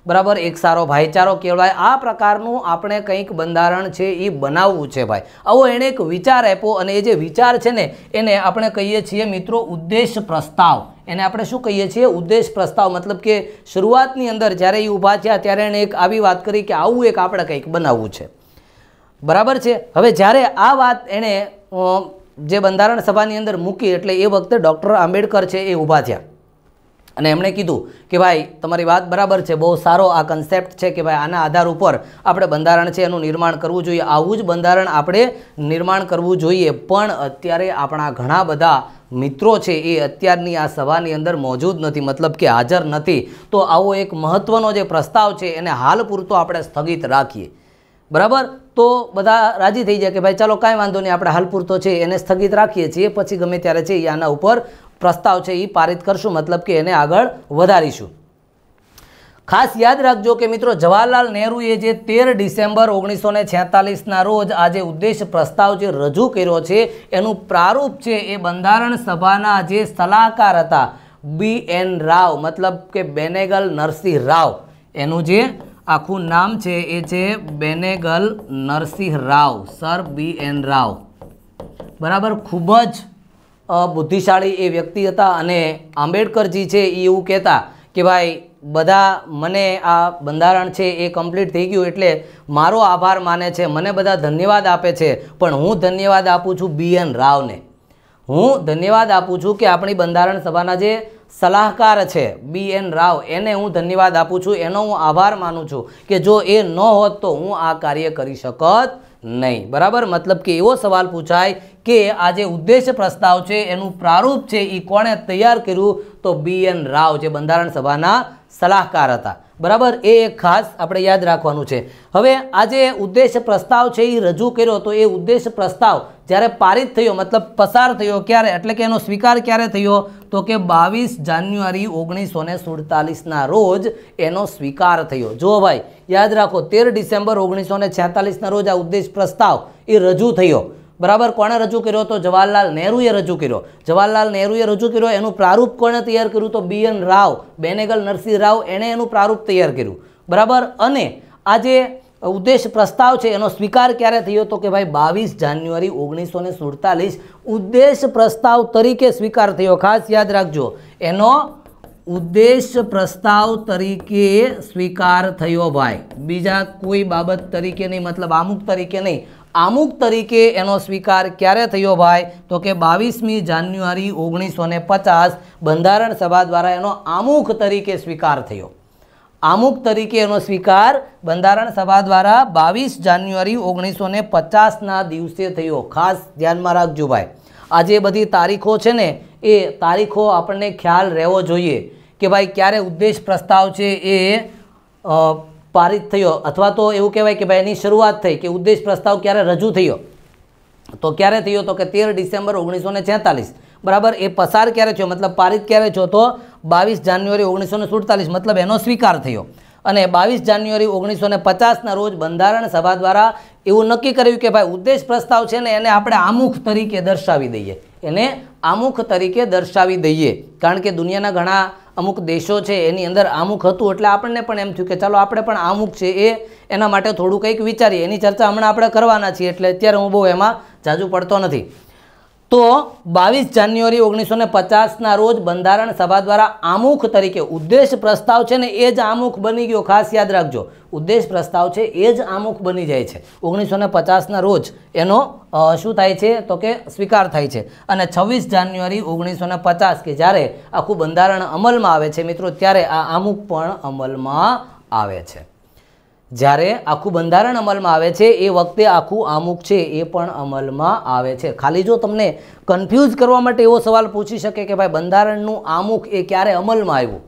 બરાબર એક સારો ભાઈચારો કહેવાય આ પ્રકારનું આપણે કંઈક બંધારણ છે એ બનાવવું છે ભાઈ આવો એણે એક વિચાર આપ્યો અને એ જે વિચાર છે ને એને આપણે કહીએ છીએ મિત્રો ઉદ્દેશ પ્રસ્તાવ એને આપણે શું કહીએ છીએ ઉદ્દેશ પ્રસ્તાવ મતલબ કે શરૂઆતની અંદર જ્યારે એ ઊભા થયા ત્યારે એણે એક આવી વાત કરી કે આવું એક આપણે કંઈક બનાવવું છે બરાબર છે હવે જ્યારે આ વાત એણે જે બંધારણ સભાની અંદર મૂકી એટલે એ વખતે ડૉક્ટર આંબેડકર છે એ ઊભા થયા અને એમણે કીધું કે ભાઈ તમારી વાત બરાબર છે બહુ સારો આ કન્સેપ્ટ છે કે ભાઈ આના આધાર ઉપર આપણે બંધારણ છે એનું નિર્માણ કરવું જોઈએ આવું જ બંધારણ આપણે નિર્માણ કરવું જોઈએ પણ અત્યારે આપણા ઘણા બધા મિત્રો છે એ અત્યારની આ સભાની અંદર મોજૂદ નથી મતલબ કે હાજર નથી તો આવો એક મહત્ત્વનો જે પ્રસ્તાવ છે એને હાલ પૂરતો આપણે સ્થગિત રાખીએ બરાબર તો બધા રાજી થઈ જાય કે ભાઈ ચાલો કાંઈ વાંધો નહીં આપણે હાલ પૂરતો છે એને સ્થગિત રાખીએ છીએ પછી ગમે ત્યારે છે એ આના ઉપર પ્રસ્તાવ છે એ પારિત કરશું મતલબ કે એને આગળ વધારીશું ખાસ યાદ રાખજો કે મિત્રો જવાહરલાલ નહેરુએ જે તેર ડિસેમ્બર ઓગણીસો ને છેતાલીસના રોજ આ ઉદ્દેશ પ્રસ્તાવ જે રજૂ કર્યો છે એનું પ્રારૂપ છે એ બંધારણ સભાના જે સલાહકાર હતા બી એન રાવ મતલબ કે બેનેગલ નરસિંહ રાવ એનું જે આખું નામ છે એ છે Benegal Narsing Rau sir B N Rau બરાબર ખૂબ જ બુદ્ધિશાળી એ વ્યક્તિ હતા અને આંબેડકરજી છે એ એવું કહેતા કે ભાઈ બધા મને આ બંધારણ છે એ કમ્પ્લીટ થઈ ગયું એટલે મારો આભાર માને છે મને બધા ધન્યવાદ આપે છે પણ હું ધન્યવાદ આપું છું બી એન રાવને હું ધન્યવાદ આપું છું કે આપણી બંધારણ સભાના જે સલાહકાર છે બી એન રાવ એને હું ધન્યવાદ આપું છું એનો હું આભાર માનું છું કે જો એ ન હોત તો હું આ કાર્ય કરી શકત નહીં બરાબર મતલબ કે એવો સવાલ પૂછાય કે આ જે ઉદ્દેશ્ય પ્રસ્તાવ છે એનું પ્રારૂપ છે એ કોણે તૈયાર કર્યું તો બી એન રાવ જે બંધારણ સભાના સલાહકાર હતા બરાબર એ એક ખાસ આપણે યાદ રાખવાનું છે હવે આ જે ઉદ્દેશ પ્રસ્તાવ છે એ રજૂ કર્યો તો એ ઉદ્દેશ્ય પ્રસ્તાવ જ્યારે પારિત થયો મતલબ પસાર થયો ક્યારે એટલે કે એનો સ્વીકાર ક્યારે થયો તો કે બાવીસ જાન્યુઆરી ઓગણીસો ને સુડતાલીસના રોજ એનો સ્વીકાર થયો જો ભાઈ યાદ રાખો તેર ડિસેમ્બર ઓગણીસો ને છેતાલીસના રોજ આ ઉદ્દેશ પ્રસ્તાવ એ રજૂ થયો બરાબર કોણે રજૂ કર્યો તો જવાહરલાલ નહેરુએ રજૂ કર્યો જવાહરલાલ નહેરુએ રજૂ કર્યો એનું પ્રારૂપ કોણે તૈયાર કર્યું તો બી એન રાવ બેનેગલ નરસિંહ રાવ એણે એનું પ્રારૂપ તૈયાર કર્યું બરાબર અને આજે ઉદ્દેશ પ્રસ્તાવ છે એનો સ્વીકાર ક્યારે થયો તો કે ભાઈ બાવીસ જાન્યુઆરી ઓગણીસો ને સુડતાલીસ ઉદ્દેશ પ્રસ્તાવ તરીકે સ્વીકાર થયો ખાસ યાદ રાખજો એનો ઉદ્દેશ પ્રસ્તાવ તરીકે સ્વીકાર થયો ભાઈ બીજા કોઈ બાબત તરીકે નહીં મતલબ અમુક તરીકે નહીં અમુક તરીકે એનો સ્વીકાર ક્યારે થયો ભાઈ તો કે બાવીસમી જાન્યુઆરી ઓગણીસો ને પચાસ બંધારણ સભા દ્વારા એનો અમુક તરીકે સ્વીકાર થયો આમુક તરીકે એનો સ્વીકાર બંધારણ સભા દ્વારા બાવીસ જાન્યુઆરી ઓગણીસો ને પચાસના દિવસે થયો ખાસ ધ્યાનમાં રાખજો ભાઈ આ બધી તારીખો છે ને એ તારીખો આપણને ખ્યાલ રહેવો જોઈએ કે ભાઈ ક્યારે ઉદ્દેશ પ્રસ્તાવ છે એ પારિત થયો અથવા તો એવું કહેવાય કે ભાઈ એની શરૂઆત થઈ કે ઉદ્દેશ પ્રસ્તાવ ક્યારે રજૂ થયો તો ક્યારે થયો તો કે તેર ડિસેમ્બર ઓગણીસો ને બરાબર એ પસાર ક્યારે થયો મતલબ પારિત ક્યારે થયો તો બાવીસ જાન્યુઆરી ઓગણીસો સુડતાલીસ મતલબ એનો સ્વીકાર થયો અને બાવીસ જાન્યુઆરી ઓગણીસો ને પચાસના રોજ બંધારણ સભા દ્વારા એવું નક્કી કર્યું કે ભાઈ ઉદ્દેશ પ્રસ્તાવ છે ને એને આપણે આમુખ તરીકે દર્શાવી દઈએ એને આમુખ તરીકે દર્શાવી દઈએ કારણ કે દુનિયાના ઘણા અમુક દેશો છે એની અંદર આમુખ હતું એટલે આપણને પણ એમ થયું કે ચાલો આપણે પણ આમુખ છે એ એના માટે થોડું કંઈક વિચારીએ એની ચર્ચા હમણાં આપણે કરવાના છીએ એટલે અત્યારે હું બહુ એમાં જાજુ પડતો નથી તો બાવીસ જાન્યુઆરી ઓગણીસો ને પચાસના રોજ બંધારણ સભા દ્વારા આમુખ તરીકે ઉદ્દેશ પ્રસ્તાવ છે ને એ જ આમુખ બની ગયો ખાસ યાદ રાખજો ઉદ્દેશ પ્રસ્તાવ છે એ જ આમુખ બની જાય છે ઓગણીસો ને પચાસના રોજ એનો શું થાય છે તો કે સ્વીકાર થાય છે અને છવ્વીસ જાન્યુઆરી ઓગણીસો ને પચાસ કે જ્યારે આખું બંધારણ અમલમાં આવે છે મિત્રો ત્યારે આ આમુખ પણ અમલમાં આવે છે જ્યારે આખું બંધારણ અમલમાં આવે છે એ વખતે આખું આમુખ છે એ પણ અમલમાં આવે છે ખાલી જો તમને કન્ફ્યુઝ કરવા માટે એવો સવાલ પૂછી શકે કે ભાઈ બંધારણનું આમુખ એ ક્યારે અમલમાં આવ્યું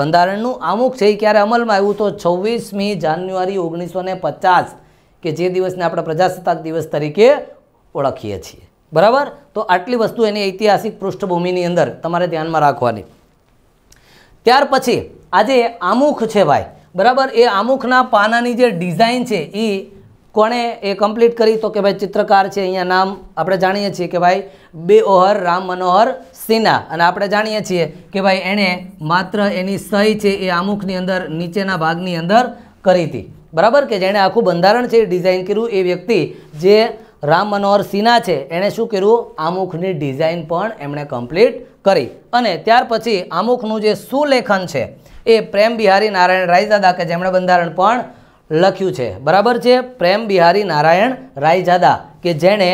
બંધારણનું આમુખ છે એ ક્યારે અમલમાં આવ્યું તો છવ્વીસમી જાન્યુઆરી ઓગણીસો પચાસ કે જે દિવસને આપણે પ્રજાસત્તાક દિવસ તરીકે ઓળખીએ છીએ બરાબર તો આટલી વસ્તુ એની ઐતિહાસિક પૃષ્ઠભૂમિની અંદર તમારે ધ્યાનમાં રાખવાની ત્યાર પછી આજે આમુખ છે ભાઈ બરાબર એ આમુખના પાનાની જે ડિઝાઇન છે એ કોણે એ કમ્પ્લીટ કરી તો કે ભાઈ ચિત્રકાર છે અહીંયા નામ આપણે જાણીએ છીએ કે ભાઈ બે ઓહર રામ મનોહર સિન્હા અને આપણે જાણીએ છીએ કે ભાઈ એણે માત્ર એની સહી છે એ આમુખની અંદર નીચેના ભાગની અંદર કરી હતી બરાબર કે જેણે આખું બંધારણ છે એ ડિઝાઇન કર્યું એ વ્યક્તિ જે રામ મનોહર સિન્હા છે એણે શું કર્યું આમુખની ડિઝાઇન પણ એમણે કમ્પ્લીટ કરી અને ત્યાર પછી આમુખનું જે સુલેખન છે એ પ્રેમ બિહારી નારાયણ રાયજાદા કે જેમણે બંધારણ પણ લખ્યું છે બરાબર છે પ્રેમ બિહારી નારાયણ રાયજાદા કે જેણે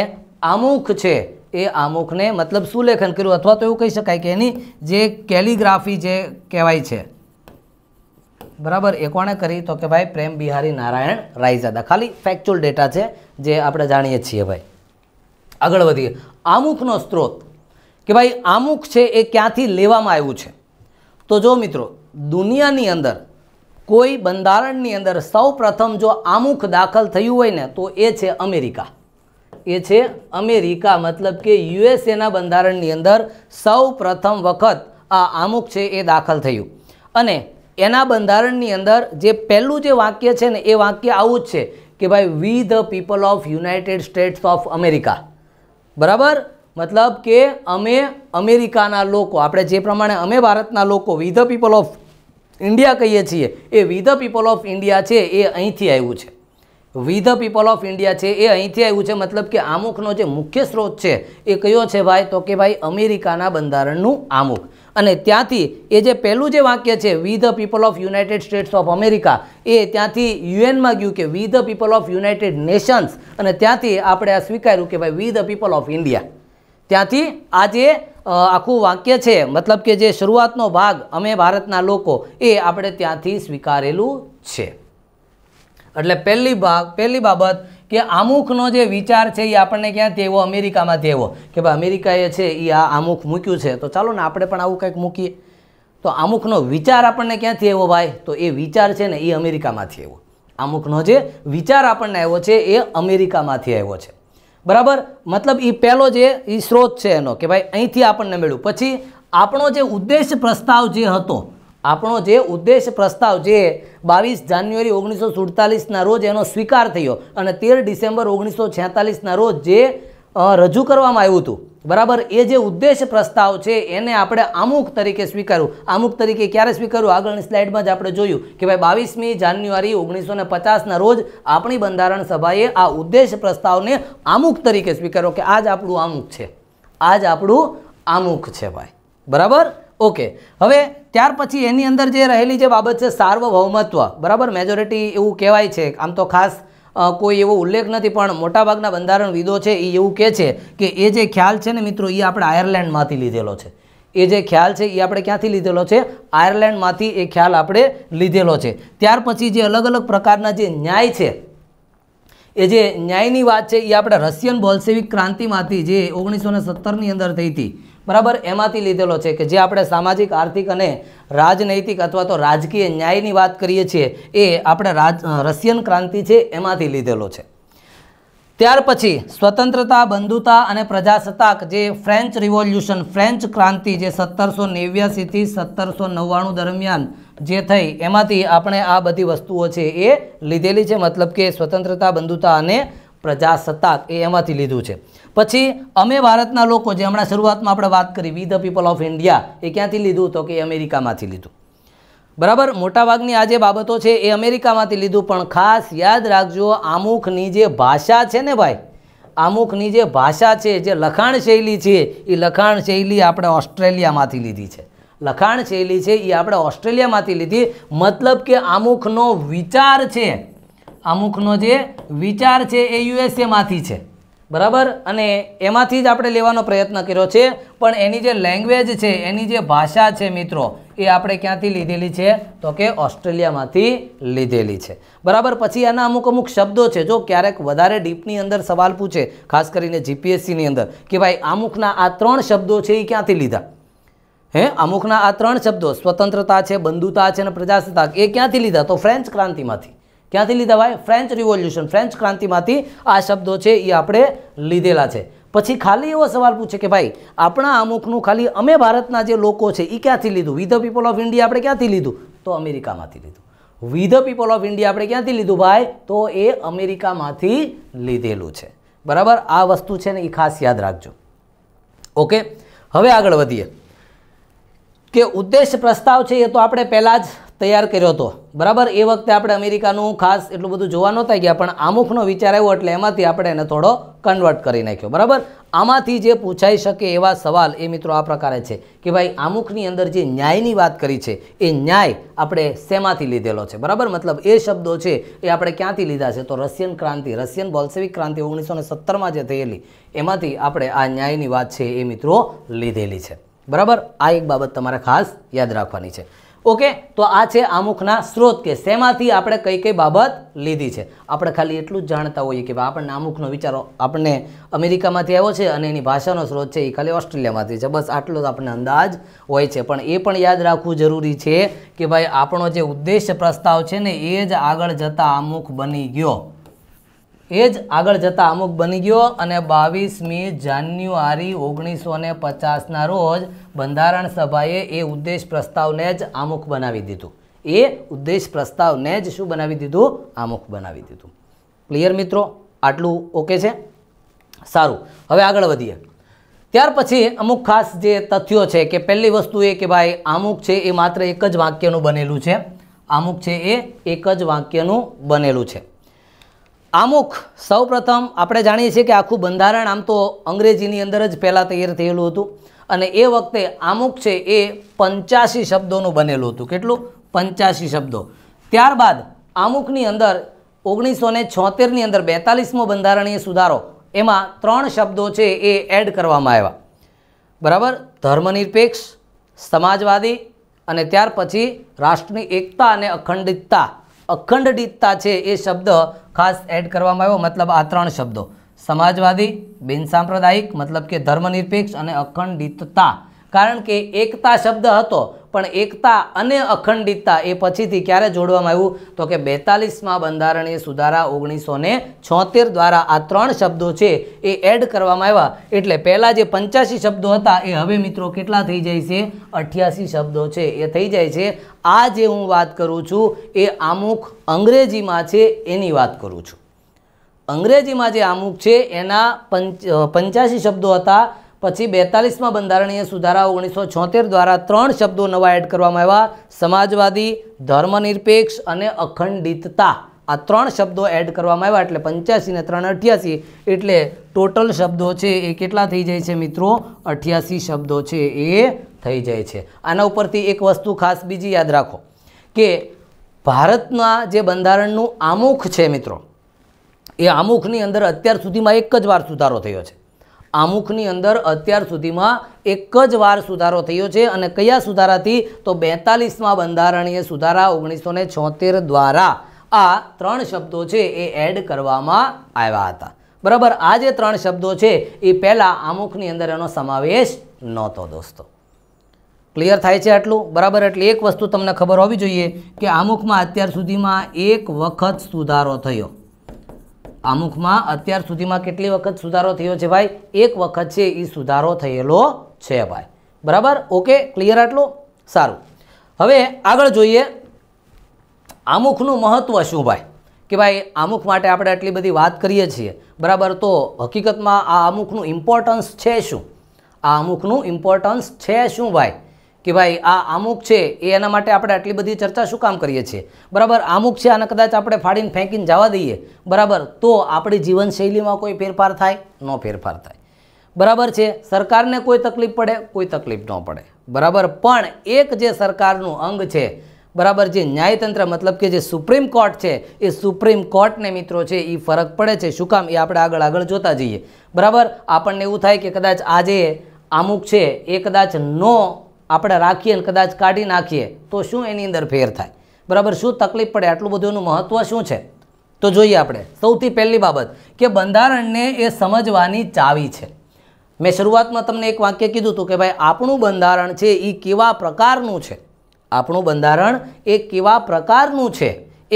આમુખ છે એ આમુખને મતલબ સુલેખન કર્યું અથવા તો એવું કહી શકાય કે એની જે કેલિગ્રાફી જે કહેવાય છે બરાબર એ કોણે કરી તો કે ભાઈ પ્રેમ બિહારી નારાયણ રાયજાદા ખાલી ફેક્ચ્યુઅલ ડેટા છે જે આપણે જાણીએ છીએ ભાઈ આગળ વધીએ આમુખનો સ્ત્રોત કે ભાઈ અમુક છે એ ક્યાંથી લેવામાં આવ્યું છે તો જો મિત્રો દુનિયાની અંદર કોઈ બંધારણની અંદર સૌ પ્રથમ જો આમુખ દાખલ થયું હોય ને તો એ છે અમેરિકા એ છે અમેરિકા મતલબ કે યુએસએના બંધારણની અંદર સૌ પ્રથમ વખત આ આમુખ છે એ દાખલ થયું અને એના બંધારણની અંદર જે પહેલું જે વાક્ય છે ને એ વાક્ય આવું જ છે કે ભાઈ we the people of United States of America બરાબર મતલબ કે અમે અમેરિકાના લોકો આપણે જે પ્રમાણે અમે ભારતના લોકો we the people of India કહીએ છીએ એ we the people of India છે એ અહીંથી આવ્યું છે we the people of India છે એ અહીંથી આવ્યું છે મતલબ કે આમુખનો જે મુખ્ય સ્ત્રોત છે એ કયો છે ભાઈ તો કે ભાઈ અમેરિકાના બંધારણનું આમુખ અને ત્યાંથી એ જે પહેલું જે વાક્ય છે we the people of United States of America એ ત્યાંથી યુએનમાં ગયું કે we the people of United Nations અને ત્યાંથી આપણે આ સ્વીકાર્યું કે ભાઈ we the people of India ત્યાંથી આ જે આખું વાક્ય છે મતલબ કે જે શરૂઆતનો ભાગ અમે ભારતના લોકો એ આપણે ત્યાંથી સ્વીકારેલું છે એટલે પહેલી ભાગ પહેલી બાબત કે આમુખનો જે વિચાર છે એ આપણને ક્યાંથી એવો અમેરિકામાંથી એવો કે ભાઈ અમેરિકાએ છે એ આ આમુખ મૂક્યું છે તો ચાલો ને આપણે પણ આવું કંઈક મૂકીએ તો આમુખનો વિચાર આપણને ક્યાંથી એવો ભાઈ તો એ વિચાર છે ને એ અમેરિકામાંથી એવો આમુખનો જે વિચાર આપણને આવ્યો છે એ અમેરિકામાંથી આવ્યો છે બરાબર મતલબ એ પહેલો જે એ સ્રોત છે એનો કે ભાઈ અહીંથી આપણને મળ્યું પછી આપણો જે ઉદ્દેશ પ્રસ્તાવ જે હતો આપણો જે ઉદ્દેશ પ્રસ્તાવ જે બાવીસ જાન્યુઆરી ઓગણીસો સુડતાલીસના રોજ એનો સ્વીકાર થયો અને તેર ડિસેમ્બર ઓગણીસો છેતાલીસના રોજ જે રજૂ કરવામાં આવ્યું હતું બરાબર એ જે ઉદ્દેશ પ્રસ્તાવ છે એને આપણે અમુક તરીકે સ્વીકાર્યું અમુક તરીકે ક્યારે સ્વીકાર્યું આગળની સ્લાઇડમાં જ આપણે જોયું કે ભાઈ બાવીસમી જાન્યુઆરી ઓગણીસો ને પચાસના રોજ આપણી બંધારણ સભાએ આ ઉદ્દેશ પ્રસ્તાવને અમુક તરીકે સ્વીકાર્યો કે આજ આપણું અમુક છે આજ આપણું અમુક છે ભાઈ બરાબર ઓકે હવે ત્યાર પછી એની અંદર જે રહેલી જે બાબત છે સાર્વભૌમત્વ બરાબર મેજોરિટી એવું કહેવાય છે આમ તો ખાસ કોઈ એવો ઉલ્લેખ નથી પણ મોટાભાગના બંધારણવિદો છે એ એવું કહે છે કે એ જે ખ્યાલ છે ને મિત્રો એ આપણે આયર્લેન્ડમાંથી લીધેલો છે એ જે ખ્યાલ છે એ આપણે ક્યાંથી લીધેલો છે આયર્લેન્ડમાંથી એ ખ્યાલ આપણે લીધેલો છે ત્યાર પછી જે અલગ અલગ પ્રકારના જે ન્યાય છે એ જે ન્યાયની વાત છે એ આપણે રશિયન બોલ્સેવિક ક્રાંતિમાંથી જે ઓગણીસો ને સત્તરની અંદર થઈ હતી બરાબર એમાંથી લીધેલો છે કે જે આપણે સામાજિક આર્થિક અને રાજનૈતિક અથવા તો રાજકીય ન્યાયની વાત કરીએ છીએ એ આપણે રાજ રશિયન ક્રાંતિ છે એમાંથી લીધેલો છે ત્યાર પછી સ્વતંત્રતા બંધુતા અને પ્રજાસત્તાક જે ફ્રેન્ચ રિવોલ્યુશન ફ્રેન્ચ ક્રાંતિ જે સત્તરસો નેવ્યાસીથી સત્તરસો નવ્વાણું દરમિયાન જે થઈ એમાંથી આપણે આ બધી વસ્તુઓ છે એ લીધેલી છે મતલબ કે સ્વતંત્રતા બંધુતા અને પ્રજાસત્તાક એ એમાંથી લીધું છે પછી અમે ભારતના લોકો જે હમણાં શરૂઆતમાં આપણે વાત કરી we the people of India એ ક્યાંથી લીધું તો કે અમેરિકામાંથી લીધું બરાબર મોટાભાગની આ જે બાબતો છે એ અમેરિકામાંથી લીધું પણ ખાસ યાદ રાખજો આમુખની જે ભાષા છે ને ભાઈ આમુખની જે ભાષા છે જે લખાણ શૈલી છે એ લખાણ શૈલી આપણે ઓસ્ટ્રેલિયામાંથી લીધી છે લખાણ શૈલી છે એ આપણે ઓસ્ટ્રેલિયામાંથી લીધી મતલબ કે અમુકનો વિચાર છે અમુકનો જે વિચાર છે એ યુએસએમાંથી છે બરાબર અને એમાંથી જ આપણે લેવાનો પ્રયત્ન કર્યો છે પણ એની જે લેંગ્વેજ છે એની જે ભાષા છે મિત્રો એ આપણે ક્યાંથી લીધેલી છે તો કે ઓસ્ટ્રેલિયામાંથી લીધેલી છે બરાબર પછી આના અમુક અમુક શબ્દો છે જો ક્યારેક વધારે ડીપની અંદર સવાલ પૂછે ખાસ કરીને જીપીએસસીની અંદર કે ભાઈ અમુકના આ ત્રણ શબ્દો છે એ ક્યાંથી લીધા હે અમુકના આ ત્રણ શબ્દો સ્વતંત્રતા છે બંધુતા છે અને પ્રજાસત્તાક એ ક્યાંથી લીધા તો ફ્રેન્ચ ક્રાંતિમાંથી ક્યાંથી લીધા ભાઈ ફ્રેન્ચ રિવોલ્યુશન ફ્રેન્ચ ક્રાંતિમાંથી આ શબ્દો છે એ આપણે લીધેલા છે પછી ખાલી એવો સવાલ પૂછે કે ભાઈ આપણા અમુકનું ખાલી અમે ભારતના જે લોકો છે એ ક્યાંથી લીધું વિધ પીપલ ઓફ ઇન્ડિયા આપણે ક્યાંથી લીધું તો અમેરિકામાંથી લીધું વિધ પીપલ ઓફ ઇન્ડિયા આપણે ક્યાંથી લીધું ભાઈ તો એ અમેરિકામાંથી લીધેલું છે બરાબર આ વસ્તુ છે ને એ ખાસ યાદ રાખજો ઓકે હવે આગળ વધીએ કે ઉદ્દેશ પ્રસ્તાવ છે એ તો આપણે પહેલાં જ તૈયાર કર્યો હતો બરાબર એ વખતે આપણે અમેરિકાનું ખાસ એટલું બધું જોવા નહોતા ગયા પણ આમુખનો વિચાર આવ્યો એટલે એમાંથી આપણે એને થોડો કન્વર્ટ કરી નાખ્યો બરાબર આમાંથી જે પૂછાઈ શકે એવા સવાલ એ મિત્રો આ પ્રકારે છે કે ભાઈ આમુખની અંદર જે ન્યાયની વાત કરી છે એ ન્યાય આપણે શેમાંથી લીધેલો છે બરાબર મતલબ એ શબ્દો છે એ આપણે ક્યાંથી લીધા છે તો રશિયન ક્રાંતિ રશિયન બોલ્સેવિક ક્રાંતિ ઓગણીસો ને જે થયેલી એમાંથી આપણે આ ન્યાયની વાત છે એ મિત્રો લીધેલી છે બરાબર આ એક બાબત તમારે ખાસ યાદ રાખવાની છે ઓકે તો આ છે આમુખના સ્ત્રોત કે શેમાંથી આપણે કઈ કઈ બાબત લીધી છે આપણે ખાલી એટલું જ જાણતા હોઈએ કે આપણને આમુખનો વિચારો આપણને અમેરિકામાંથી આવ્યો છે અને એની ભાષાનો સ્ત્રોત છે એ ખાલી ઓસ્ટ્રેલિયામાંથી છે બસ આટલો જ આપણને અંદાજ હોય છે પણ એ પણ યાદ રાખવું જરૂરી છે કે ભાઈ આપણો જે ઉદ્દેશ્ય પ્રસ્તાવ છે ને એ જ આગળ જતાં આમુખ બની ગયો એ જ આગળ જતાં અમુક બની ગયો અને બાવીસમી જાન્યુઆરી ઓગણીસો ને પચાસના રોજ બંધારણ સભાએ એ ઉદ્દેશ પ્રસ્તાવને જ આમુખ બનાવી દીધું એ ઉદ્દેશ પ્રસ્તાવને જ શું બનાવી દીધું આમુખ બનાવી દીધું ક્લિયર મિત્રો આટલું ઓકે છે સારું હવે આગળ વધીએ ત્યાર પછી અમુક ખાસ જે તથ્યો છે કે પહેલી વસ્તુ એ કે ભાઈ આમુખ છે એ માત્ર એક જ વાક્યનું બનેલું છે આમુખ છે એ એક જ વાક્યનું બનેલું છે આમુખ સૌપ્રથમ આપણે જાણીએ છીએ કે આખું બંધારણ આમ તો અંગ્રેજીની અંદર જ પહેલાં તૈયાર થયેલું હતું અને એ વખતે આમુખ છે એ પંચ્યાસી શબ્દોનું બનેલું હતું કેટલું પંચ્યાસી શબ્દો ત્યારબાદ આમુખની અંદર ઓગણીસો ને છોતેરની અંદર બેતાલીસમો બંધારણીય સુધારો એમાં ત્રણ શબ્દો છે એ એડ કરવામાં આવ્યા બરાબર ધર્મનિરપેક્ષ સમાજવાદી અને ત્યાર પછી રાષ્ટ્રની એકતા અને અખંડિતતા અખંડિતતા છે એ શબ્દ ખાસ એડ કરવામાં આવ્યો મતલબ આ ત્રણ શબ્દો સમાજવાદી બિનસાંપ્રદાયિક મતલબ કે ધર્મનિરપેક્ષ અને અખંડિતતા કારણ કે એકતા શબ્દ હતો પણ એકતા અને અખંડિતતા એ પછીથી ક્યારે જોડવામાં આવ્યું તો કે બેતાલીસમાં બંધારણીય સુધારા ઓગણીસો ને છોતેર દ્વારા આ ત્રણ શબ્દો છે એ એડ કરવામાં આવ્યા એટલે પહેલાં જે પંચ્યાસી શબ્દો હતા એ હવે મિત્રો કેટલા થઈ જાય છે અઠ્યાસી શબ્દો છે એ થઈ જાય છે આ જે હું વાત કરું છું એ અમુક અંગ્રેજીમાં છે એની વાત કરું છું અંગ્રેજીમાં જે અમુક છે એના પંચ પંચ્યાસી શબ્દો હતા પછી બેતાલીસમાં બંધારણીય સુધારા ઓગણીસો છોતેર દ્વારા ત્રણ શબ્દો નવા એડ કરવામાં આવ્યા સમાજવાદી ધર્મનિરપેક્ષ અને અખંડિતતા આ ત્રણ શબ્દો એડ કરવામાં આવ્યા એટલે પંચ્યાસી ને ત્રણ અઠ્યાસી એટલે ટોટલ શબ્દો છે એ કેટલા થઈ જાય છે મિત્રો અઠ્યાસી શબ્દો છે એ થઈ જાય છે આના ઉપરથી એક વસ્તુ ખાસ બીજી યાદ રાખો કે ભારતના જે બંધારણનું આમુખ છે મિત્રો એ આમુખની અંદર અત્યાર સુધીમાં એક જ વાર સુધારો થયો છે આમુખની અંદર અત્યાર સુધીમાં એક જ વાર સુધારો થયો છે અને કયા સુધારાથી તો બેતાલીસમાં બંધારણીય સુધારા ઓગણીસો છોતેર દ્વારા આ ત્રણ શબ્દો છે એ એડ કરવામાં આવ્યા હતા બરાબર આ જે ત્રણ શબ્દો છે એ પહેલાં આમુખની અંદર એનો સમાવેશ નહોતો દોસ્તો ક્લિયર થાય છે આટલું બરાબર એટલે એક વસ્તુ તમને ખબર હોવી જોઈએ કે આમુખમાં અત્યાર સુધીમાં એક વખત સુધારો થયો અમુકમાં અત્યાર સુધીમાં કેટલી વખત સુધારો થયો છે ભાઈ એક વખત છે એ સુધારો થયેલો છે ભાઈ બરાબર ઓકે ક્લિયર આટલું સારું હવે આગળ જોઈએ અમુકનું મહત્ત્વ શું ભાઈ કે ભાઈ અમુક માટે આપણે આટલી બધી વાત કરીએ છીએ બરાબર તો હકીકતમાં આ અમુકનું ઇમ્પોર્ટન્સ છે શું આ અમુકનું ઇમ્પોર્ટન્સ છે શું ભાઈ કે ભાઈ આ અમુક છે એ એના માટે આપણે આટલી બધી ચર્ચા શું કામ કરીએ છીએ બરાબર અમુક છે આને કદાચ આપણે ફાડીને ફેંકીને જવા દઈએ બરાબર તો આપણી જીવનશૈલીમાં કોઈ ફેરફાર થાય ન ફેરફાર થાય બરાબર છે સરકારને કોઈ તકલીફ પડે કોઈ તકલીફ ન પડે બરાબર પણ એક જે સરકારનું અંગ છે બરાબર જે ન્યાયતંત્ર મતલબ કે જે સુપ્રીમ કોર્ટ છે એ સુપ્રીમ કોર્ટને મિત્રો છે એ ફરક પડે છે શું કામ એ આપણે આગળ આગળ જોતા જઈએ બરાબર આપણને એવું થાય કે કદાચ આજે અમુક છે એ કદાચ નો આપણે રાખીએ અને કદાચ કાઢી નાખીએ તો શું એની અંદર ફેર થાય બરાબર શું તકલીફ પડે આટલું બધું એનું મહત્ત્વ શું છે તો જોઈએ આપણે સૌથી પહેલી બાબત કે બંધારણને એ સમજવાની ચાવી છે મેં શરૂઆતમાં તમને એક વાક્ય કીધું હતું કે ભાઈ આપણું બંધારણ છે એ કેવા પ્રકારનું છે આપણું બંધારણ એ કેવા પ્રકારનું છે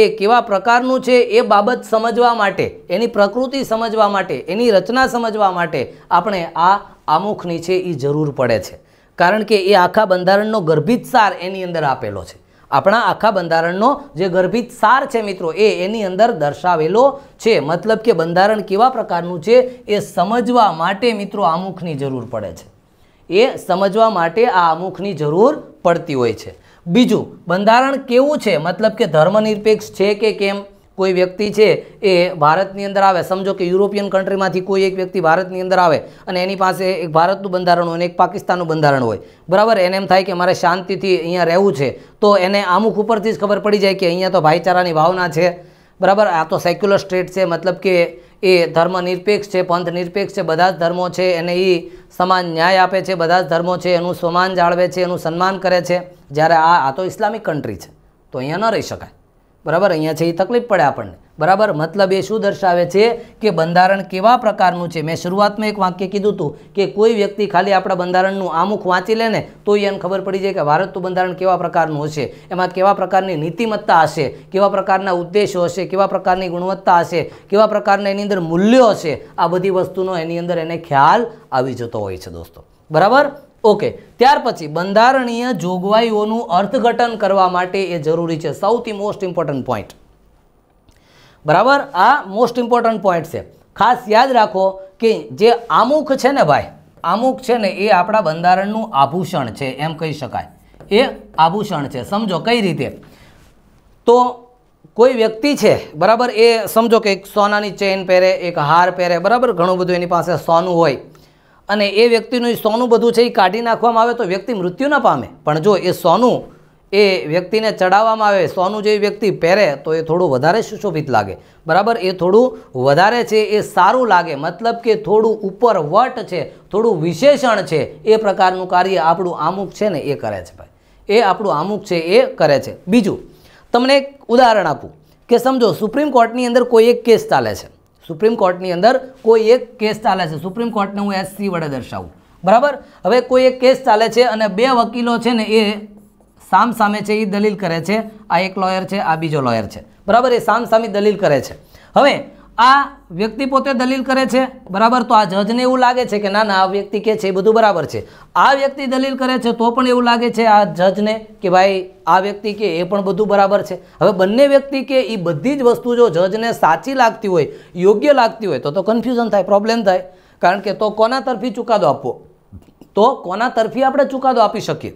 એ કેવા પ્રકારનું છે એ બાબત સમજવા માટે એની પ્રકૃતિ સમજવા માટે એની રચના સમજવા માટે આપણે આ આમુખની છે એ જરૂર પડે છે કારણ કે એ આખા બંધારણનો ગર્ભિત સાર એની અંદર આપેલો છે આપણા આખા બંધારણનો જે ગર્ભિત સાર છે મિત્રો એ એની અંદર દર્શાવેલો છે મતલબ કે બંધારણ કેવા પ્રકારનું છે એ સમજવા માટે મિત્રો આમુખની જરૂર પડે છે એ સમજવા માટે આ અમુખની જરૂર પડતી હોય છે બીજું બંધારણ કેવું છે મતલબ કે ધર્મનિરપેક્ષ છે કે કેમ કોઈ વ્યક્તિ છે એ ભારતની અંદર આવે સમજો કે યુરોપિયન કન્ટ્રીમાંથી કોઈ એક વ્યક્તિ ભારતની અંદર આવે અને એની પાસે એક ભારતનું બંધારણ હોય અને એક પાકિસ્તાનનું બંધારણ હોય બરાબર એને એમ થાય કે મારે શાંતિથી અહીંયા રહેવું છે તો એને અમુક ઉપરથી જ ખબર પડી જાય કે અહીંયા તો ભાઈચારાની ભાવના છે બરાબર આ તો સેક્યુલર સ્ટેટ છે મતલબ કે એ ધર્મ નિરપેક્ષ છે પંથ નિરપેક્ષ છે બધા જ ધર્મો છે એને એ સમાન ન્યાય આપે છે બધા જ ધર્મો છે એનું સમાન જાળવે છે એનું સન્માન કરે છે જ્યારે આ આ તો ઇસ્લામિક કન્ટ્રી છે તો અહીંયા ન રહી શકાય બરાબર અહીંયા છે એ તકલીફ પડે આપણને બરાબર મતલબ એ શું દર્શાવે છે કે બંધારણ કેવા પ્રકારનું છે મેં શરૂઆતમાં એક વાક્ય કીધું હતું કે કોઈ વ્યક્તિ ખાલી આપણા બંધારણનું આમુખ વાંચી લે ને તો એને ખબર પડી જાય કે ભારતનું બંધારણ કેવા પ્રકારનું હશે એમાં કેવા પ્રકારની નીતિમત્તા હશે કેવા પ્રકારના ઉદ્દેશો હશે કેવા પ્રકારની ગુણવત્તા હશે કેવા પ્રકારના એની અંદર મૂલ્યો હશે આ બધી વસ્તુનો એની અંદર એને ખ્યાલ આવી જતો હોય છે દોસ્તો બરાબર ઓકે ત્યાર પછી બંધારણીય જોગવાઈઓનું અર્થઘટન કરવા માટે એ જરૂરી છે સૌથી મોસ્ટ ઇમ્પોર્ટન્ટ પોઈન્ટ બરાબર આ મોસ્ટ ઇમ્પોર્ટન્ટ પોઈન્ટ છે ખાસ યાદ રાખો કે જે આમુખ છે ને ભાઈ આમુખ છે ને એ આપણા બંધારણનું આભૂષણ છે એમ કહી શકાય એ આભૂષણ છે સમજો કઈ રીતે તો કોઈ વ્યક્તિ છે બરાબર એ સમજો કે એક સોનાની ચેઇન પહેરે એક હાર પહેરે બરાબર ઘણું બધું એની પાસે સોનું હોય અને એ વ્યક્તિનું એ સોનું બધું છે એ કાઢી નાખવામાં આવે તો વ્યક્તિ મૃત્યુ ના પામે પણ જો એ સોનું એ વ્યક્તિને ચડાવવામાં આવે સોનું જે વ્યક્તિ પહેરે તો એ થોડું વધારે સુશોભિત લાગે બરાબર એ થોડું વધારે છે એ સારું લાગે મતલબ કે થોડું ઉપર વટ છે થોડું વિશેષણ છે એ પ્રકારનું કાર્ય આપણું આમુક છે ને એ કરે છે ભાઈ એ આપણું આમુક છે એ કરે છે બીજું તમને એક ઉદાહરણ આપું કે સમજો સુપ્રીમ કોર્ટની અંદર કોઈ એક કેસ ચાલે છે સુપ્રીમ કોર્ટની અંદર કોઈ એક કેસ ચાલે છે સુપ્રીમ કોર્ટને હું એસ સી વડે દર્શાવું બરાબર હવે કોઈ એક કેસ ચાલે છે અને બે વકીલો છે ને એ સામ સામે છે એ દલીલ કરે છે આ એક લોયર છે આ બીજો લોયર છે બરાબર એ સામ સામે દલીલ કરે છે હવે આ વ્યક્તિ પોતે દલીલ કરે છે બરાબર તો આ જજને એવું લાગે છે કે ના ના આ વ્યક્તિ કે છે એ બધું બરાબર છે આ વ્યક્તિ દલીલ કરે છે તો પણ એવું લાગે છે આ જજને કે ભાઈ આ વ્યક્તિ કે એ પણ બધું બરાબર છે હવે બંને વ્યક્તિ કે એ બધી જ વસ્તુ જો જજને સાચી લાગતી હોય યોગ્ય લાગતી હોય તો તો કન્ફ્યુઝન થાય પ્રોબ્લેમ થાય કારણ કે તો કોના તરફી ચુકાદો આપવો તો કોના તરફી આપણે ચુકાદો આપી શકીએ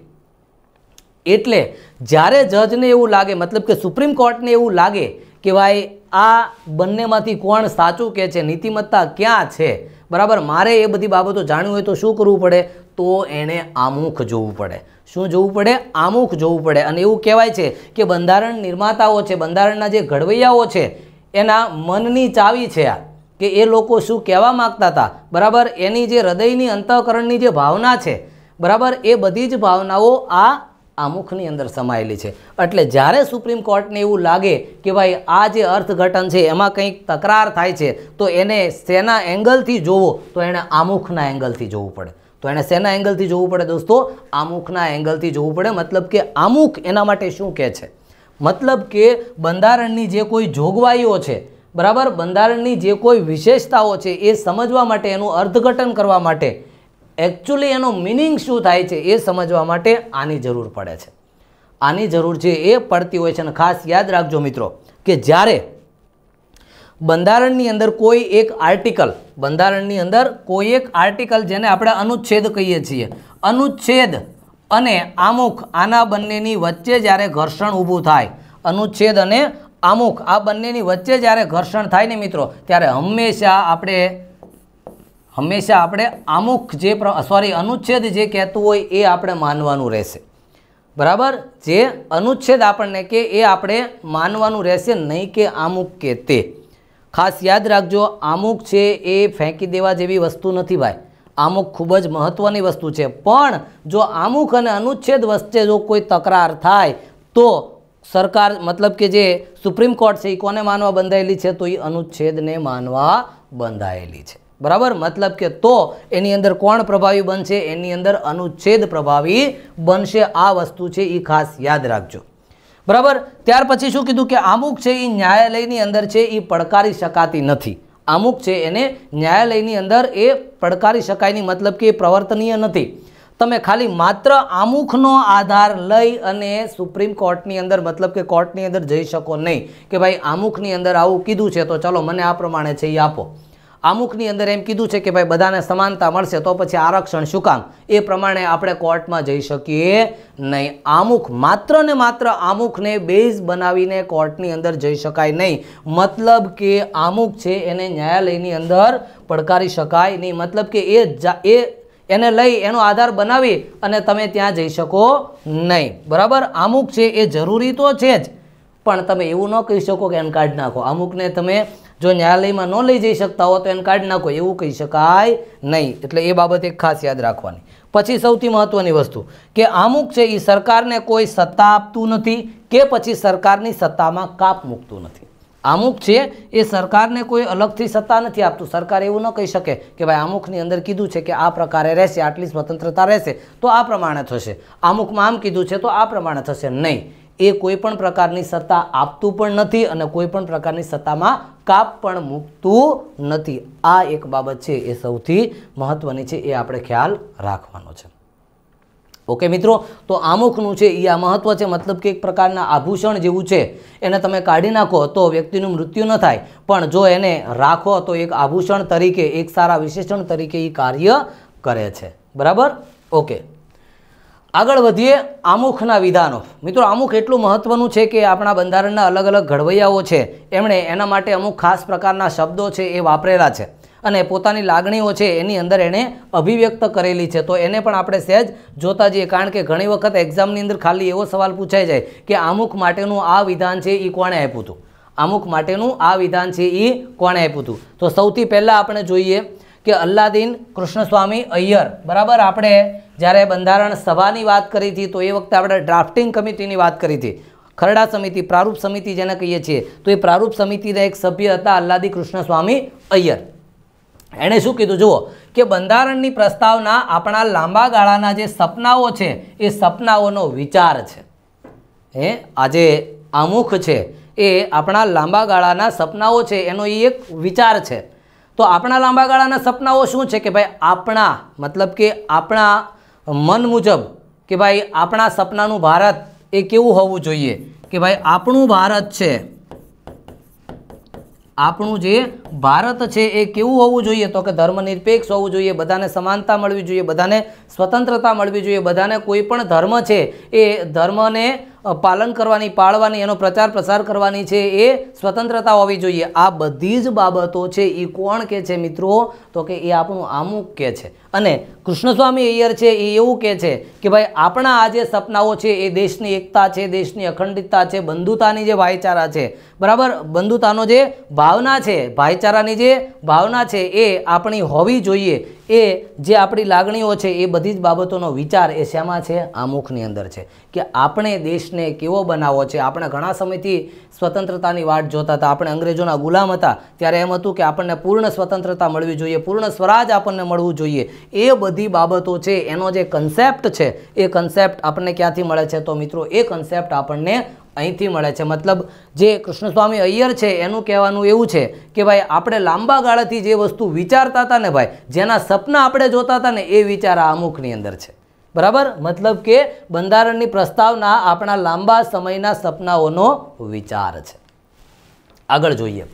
એટલે જ્યારે જજને એવું લાગે મતલબ કે સુપ્રીમ કોર્ટને એવું લાગે કે ભાઈ આ બંનેમાંથી કોણ સાચું કે છે નીતિમત્તા ક્યાં છે બરાબર મારે એ બધી બાબતો જાણવી હોય તો શું કરવું પડે તો એણે આમુખ જોવું પડે શું જોવું પડે આમુખ જોવું પડે અને એવું કહેવાય છે કે બંધારણ નિર્માતાઓ છે બંધારણના જે ઘડવૈયાઓ છે એના મનની ચાવી છે આ કે એ લોકો શું કહેવા માગતા હતા બરાબર એની જે હૃદયની અંતઃકરણની જે ભાવના છે બરાબર એ બધી જ ભાવનાઓ આ આમુખની અંદર સમાયેલી છે એટલે જ્યારે સુપ્રીમ કોર્ટને એવું લાગે કે ભાઈ આ જે અર્થઘટન છે એમાં કંઈક તકરાર થાય છે તો એને શેના એંગલથી જોવો તો એણે આમુખના એંગલથી જોવું પડે તો એણે શેના એંગલથી જોવું પડે દોસ્તો આમુખના એંગલથી જોવું પડે મતલબ કે આમુખ એના માટે શું કહે છે મતલબ કે બંધારણની જે કોઈ જોગવાઈઓ છે બરાબર બંધારણની જે કોઈ વિશેષતાઓ છે એ સમજવા માટે એનું અર્થઘટન કરવા માટે એકચ્યુઅલી એનો મિનિંગ શું થાય છે એ સમજવા માટે આની જરૂર પડે છે આની જરૂર છે એ પડતી હોય છે અને ખાસ યાદ રાખજો મિત્રો કે જ્યારે બંધારણની અંદર કોઈ એક આર્ટિકલ બંધારણની અંદર કોઈ એક આર્ટિકલ જેને આપણે અનુચ્છેદ કહીએ છીએ અનુચ્છેદ અને આમુખ આના બંનેની વચ્ચે જ્યારે ઘર્ષણ ઊભું થાય અનુચ્છેદ અને આમુખ આ બંનેની વચ્ચે જ્યારે ઘર્ષણ થાય ને મિત્રો ત્યારે હંમેશા આપણે હંમેશા આપણે આમુખ જે પ્ર સોરી અનુચ્છેદ જે કહેતું હોય એ આપણે માનવાનું રહેશે બરાબર જે અનુચ્છેદ આપણને કે એ આપણે માનવાનું રહેશે નહીં કે અમુક કે તે ખાસ યાદ રાખજો અમુક છે એ ફેંકી દેવા જેવી વસ્તુ નથી ભાઈ અમુક ખૂબ જ મહત્ત્વની વસ્તુ છે પણ જો અમુક અને અનુચ્છેદ વચ્ચે જો કોઈ તકરાર થાય તો સરકાર મતલબ કે જે સુપ્રીમ કોર્ટ છે એ કોને માનવા બંધાયેલી છે તો એ અનુચ્છેદને માનવા બંધાયેલી છે બરાબર મતલબ કે તો એની અંદર કોણ પ્રભાવી બનશે એની અંદર અનુચ્છેદ પ્રભાવી બનશે આ વસ્તુ છે એ ખાસ યાદ રાખજો બરાબર ત્યાર પછી શું કીધું કે અમુક છે એ ન્યાયાલયની અંદર છે એ પડકારી શકાતી નથી અમુક છે એને ન્યાયાલયની અંદર એ પડકારી શકાયની મતલબ કે એ પ્રવર્તનીય નથી તમે ખાલી માત્ર આમુખનો આધાર લઈ અને સુપ્રીમ કોર્ટની અંદર મતલબ કે કોર્ટની અંદર જઈ શકો નહીં કે ભાઈ આમુખની અંદર આવું કીધું છે તો ચલો મને આ પ્રમાણે છે એ આપો અમુકની અંદર એમ કીધું છે કે ભાઈ બધાને સમાનતા મળશે તો પછી આરક્ષણ શું કામ એ પ્રમાણે આપણે કોર્ટમાં જઈ શકીએ નહીં આમુખ માત્ર ને માત્ર આમુખને બેઝ બનાવીને કોર્ટની અંદર જઈ શકાય નહીં મતલબ કે આમુખ છે એને ન્યાયાલયની અંદર પડકારી શકાય નહીં મતલબ કે એ એ એને લઈ એનો આધાર બનાવી અને તમે ત્યાં જઈ શકો નહીં બરાબર આમુખ છે એ જરૂરી તો છે જ પણ તમે એવું ન કહી શકો કે એને કાર્ડ નાખો અમુકને તમે જો ન્યાયાલયમાં ન લઈ જઈ શકતા હો તો એને કાઢી નાખો એવું કહી શકાય નહીં એટલે એ બાબત એક ખાસ યાદ રાખવાની પછી સૌથી મહત્ત્વની વસ્તુ કે અમુક છે એ સરકારને કોઈ સત્તા આપતું નથી કે પછી સરકારની સત્તામાં કાપ મૂકતું નથી અમુક છે એ સરકારને કોઈ અલગથી સત્તા નથી આપતું સરકાર એવું ન કહી શકે કે ભાઈ અમુકની અંદર કીધું છે કે આ પ્રકારે રહેશે આટલી સ્વતંત્રતા રહેશે તો આ પ્રમાણે થશે અમુકમાં આમ કીધું છે તો આ પ્રમાણે થશે નહીં એ કોઈપણ પ્રકારની સત્તા આપતું પણ નથી અને કોઈપણ પ્રકારની સત્તામાં કાપ પણ મૂકતું નથી આ એક બાબત છે એ સૌથી મહત્ત્વની છે એ આપણે ખ્યાલ રાખવાનો છે ઓકે મિત્રો તો આમુખનું છે એ આ મહત્ત્વ છે મતલબ કે એક પ્રકારના આભૂષણ જેવું છે એને તમે કાઢી નાખો તો વ્યક્તિનું મૃત્યુ ન થાય પણ જો એને રાખો તો એક આભૂષણ તરીકે એક સારા વિશેષણ તરીકે એ કાર્ય કરે છે બરાબર ઓકે આગળ વધીએ આમુખના વિધાનો મિત્રો આમુખ એટલું મહત્ત્વનું છે કે આપણા બંધારણના અલગ અલગ ઘડવૈયાઓ છે એમણે એના માટે અમુક ખાસ પ્રકારના શબ્દો છે એ વાપરેલા છે અને પોતાની લાગણીઓ છે એની અંદર એણે અભિવ્યક્ત કરેલી છે તો એને પણ આપણે સહેજ જોતા જઈએ કારણ કે ઘણી વખત એક્ઝામની અંદર ખાલી એવો સવાલ પૂછાય જાય કે આમુખ માટેનું આ વિધાન છે એ કોણે આપ્યું હતું અમુક માટેનું આ વિધાન છે એ કોણે આપ્યું હતું તો સૌથી પહેલાં આપણે જોઈએ કે અલ્લાદીન કૃષ્ણસ્વામી અય્યર બરાબર આપણે જ્યારે બંધારણ સભાની વાત કરી હતી તો એ વખતે આપણે ડ્રાફ્ટિંગ કમિટીની વાત કરી હતી ખરડા સમિતિ પ્રારૂપ સમિતિ જેને કહીએ છીએ તો એ પ્રારૂપ સમિતિના એક સભ્ય હતા અલ્લાદી કૃષ્ણસ્વામી અય્યર એણે શું કીધું જુઓ કે બંધારણની પ્રસ્તાવના આપણા લાંબા ગાળાના જે સપનાઓ છે એ સપનાઓનો વિચાર છે એ આજે આમુખ છે એ આપણા લાંબા ગાળાના સપનાઓ છે એનો એ એક વિચાર છે તો આપણા લાંબા ગાળાના સપનાઓ શું છે કે ભાઈ આપણા મતલબ કે આપણા મન મુજબ કે ભાઈ આપણા સપનાનું ભારત એ કેવું હોવું જોઈએ કે ભાઈ આપણું ભારત છે આપણું જે ભારત છે એ કેવું હોવું જોઈએ તો કે ધર્મનિરપેક્ષ હોવું જોઈએ બધાને સમાનતા મળવી જોઈએ બધાને સ્વતંત્રતા મળવી જોઈએ બધાને કોઈ પણ ધર્મ છે એ ધર્મને પાલન કરવાની પાળવાની એનો પ્રચાર પ્રસાર કરવાની છે એ સ્વતંત્રતા હોવી જોઈએ આ બધી જ બાબતો છે એ કોણ કે છે મિત્રો તો કે એ આપણું આમુક કે છે અને કૃષ્ણસ્વામી અય્યર છે એ એવું કહે છે કે ભાઈ આપણા આ જે સપનાઓ છે એ દેશની એકતા છે દેશની અખંડિતતા છે બંધુતાની જે ભાઈચારા છે બરાબર બંધુતાનો જે ભાવના છે ભાઈચારાની જે ભાવના છે એ આપણી હોવી જોઈએ એ જે આપણી લાગણીઓ છે એ બધી જ બાબતોનો વિચાર એ શામાં છે આ મુખની અંદર છે કે આપણે દેશને કેવો બનાવવો છે આપણે ઘણા સમયથી સ્વતંત્રતાની વાટ જોતા હતા આપણે અંગ્રેજોના ગુલામ હતા ત્યારે એમ હતું કે આપણને પૂર્ણ સ્વતંત્રતા મળવી જોઈએ પૂર્ણ સ્વરાજ આપણને મળવું જોઈએ એ બધી બધી બાબતો છે એનો જે કન્સેપ્ટ છે એ કન્સેપ્ટ આપણને ક્યાંથી મળે છે તો મિત્રો એ કન્સેપ્ટ આપણને અહીંથી મળે છે મતલબ જે કૃષ્ણસ્વામી અય્યર છે એનું કહેવાનું એવું છે કે ભાઈ આપણે લાંબા ગાળાથી જે વસ્તુ વિચારતા હતા ને ભાઈ જેના સપના આપણે જોતા હતા ને એ વિચાર આ અમુકની અંદર છે બરાબર મતલબ કે બંધારણની પ્રસ્તાવના આપણા લાંબા સમયના સપનાઓનો વિચાર છે આગળ જોઈએ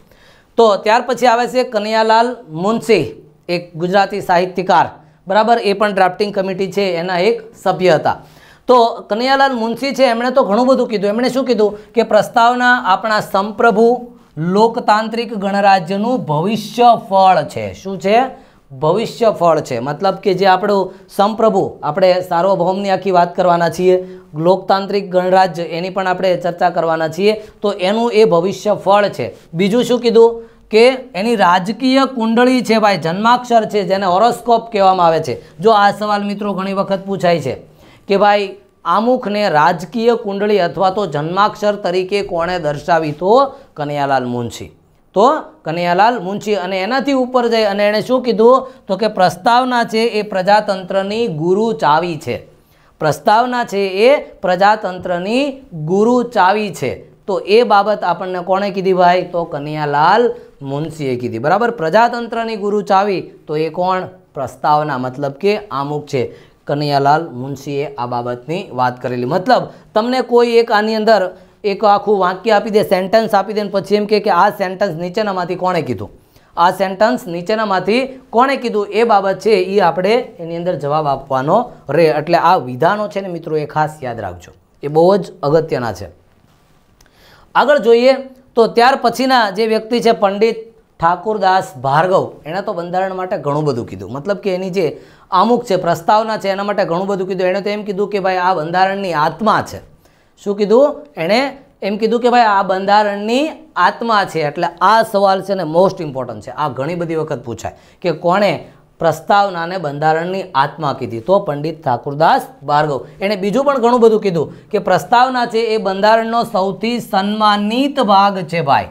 તો ત્યાર પછી આવે છે કનૈયાલાલ મુનશી એક ગુજરાતી સાહિત્યકાર બરાબર એ પણ ડ્રાફ્ટિંગ કમિટી છે એના એક સભ્ય હતા તો કનૈયાલાલ મુનશી છે એમણે તો ઘણું બધું કીધું એમણે શું કીધું કે પ્રસ્તાવના આપણા સંપ્રભુ લોકતાંત્રિક ગણરાજ્યનું ભવિષ્ય ફળ છે શું છે ભવિષ્ય ફળ છે મતલબ કે જે આપણું સંપ્રભુ આપણે સાર્વભૌમની આખી વાત કરવાના છીએ લોકતાંત્રિક ગણરાજ્ય એની પણ આપણે ચર્ચા કરવાના છીએ તો એનું એ ભવિષ્ય ફળ છે બીજું શું કીધું કે એની રાજકીય કુંડળી છે ભાઈ જન્માક્ષર છે જેને હોરોસ્કોપ કહેવામાં આવે છે જો આ સવાલ મિત્રો ઘણી વખત પૂછાય છે કે ભાઈ આમુખને રાજકીય કુંડળી અથવા તો જન્માક્ષર તરીકે કોણે દર્શાવી તો કનૈયાલાલ મુનશી તો કનૈયાલાલ મુનશી અને એનાથી ઉપર જઈ અને એણે શું કીધું તો કે પ્રસ્તાવના છે એ પ્રજાતંત્રની ગુરુ ચાવી છે પ્રસ્તાવના છે એ પ્રજાતંત્રની ગુરુ ચાવી છે તો એ બાબત આપણને કોણે કીધી ભાઈ તો કનૈયાલાલ મુનશીએ કીધી બરાબર પ્રજાતંત્રની ગુરુ ચાવી તો એ કોણ પ્રસ્તાવના મતલબ કે આમુક છે કનૈયાલાલ મુનશીએ આ બાબતની વાત કરેલી મતલબ તમને કોઈ એક આની અંદર એક આખું વાક્ય આપી દે સેન્ટન્સ આપી દે પછી એમ કે આ સેન્ટન્સ નીચેનામાંથી કોણે કીધું આ સેન્ટન્સ નીચેનામાંથી કોણે કીધું એ બાબત છે એ આપણે એની અંદર જવાબ આપવાનો રહે એટલે આ વિધાનો છે ને મિત્રો એ ખાસ યાદ રાખજો એ બહુ જ અગત્યના છે આગળ જોઈએ તો ત્યાર પછીના જે વ્યક્તિ છે પંડિત ઠાકુરદાસ ભાર્ગવ એણે તો બંધારણ માટે ઘણું બધું કીધું મતલબ કે એની જે અમુક છે પ્રસ્તાવના છે એના માટે ઘણું બધું કીધું એણે તો એમ કીધું કે ભાઈ આ બંધારણની આત્મા છે શું કીધું એણે એમ કીધું કે ભાઈ આ બંધારણની આત્મા છે એટલે આ સવાલ છે ને મોસ્ટ ઇમ્પોર્ટન્ટ છે આ ઘણી બધી વખત પૂછાય કે કોણે પ્રસ્તાવનાને બંધારણની આત્મા કીધી તો પંડિત ઠાકુરદાસ ભાર્ગવ એણે બીજું પણ ઘણું બધું કીધું કે પ્રસ્તાવના છે એ બંધારણનો સૌથી સન્માનિત ભાગ છે ભાઈ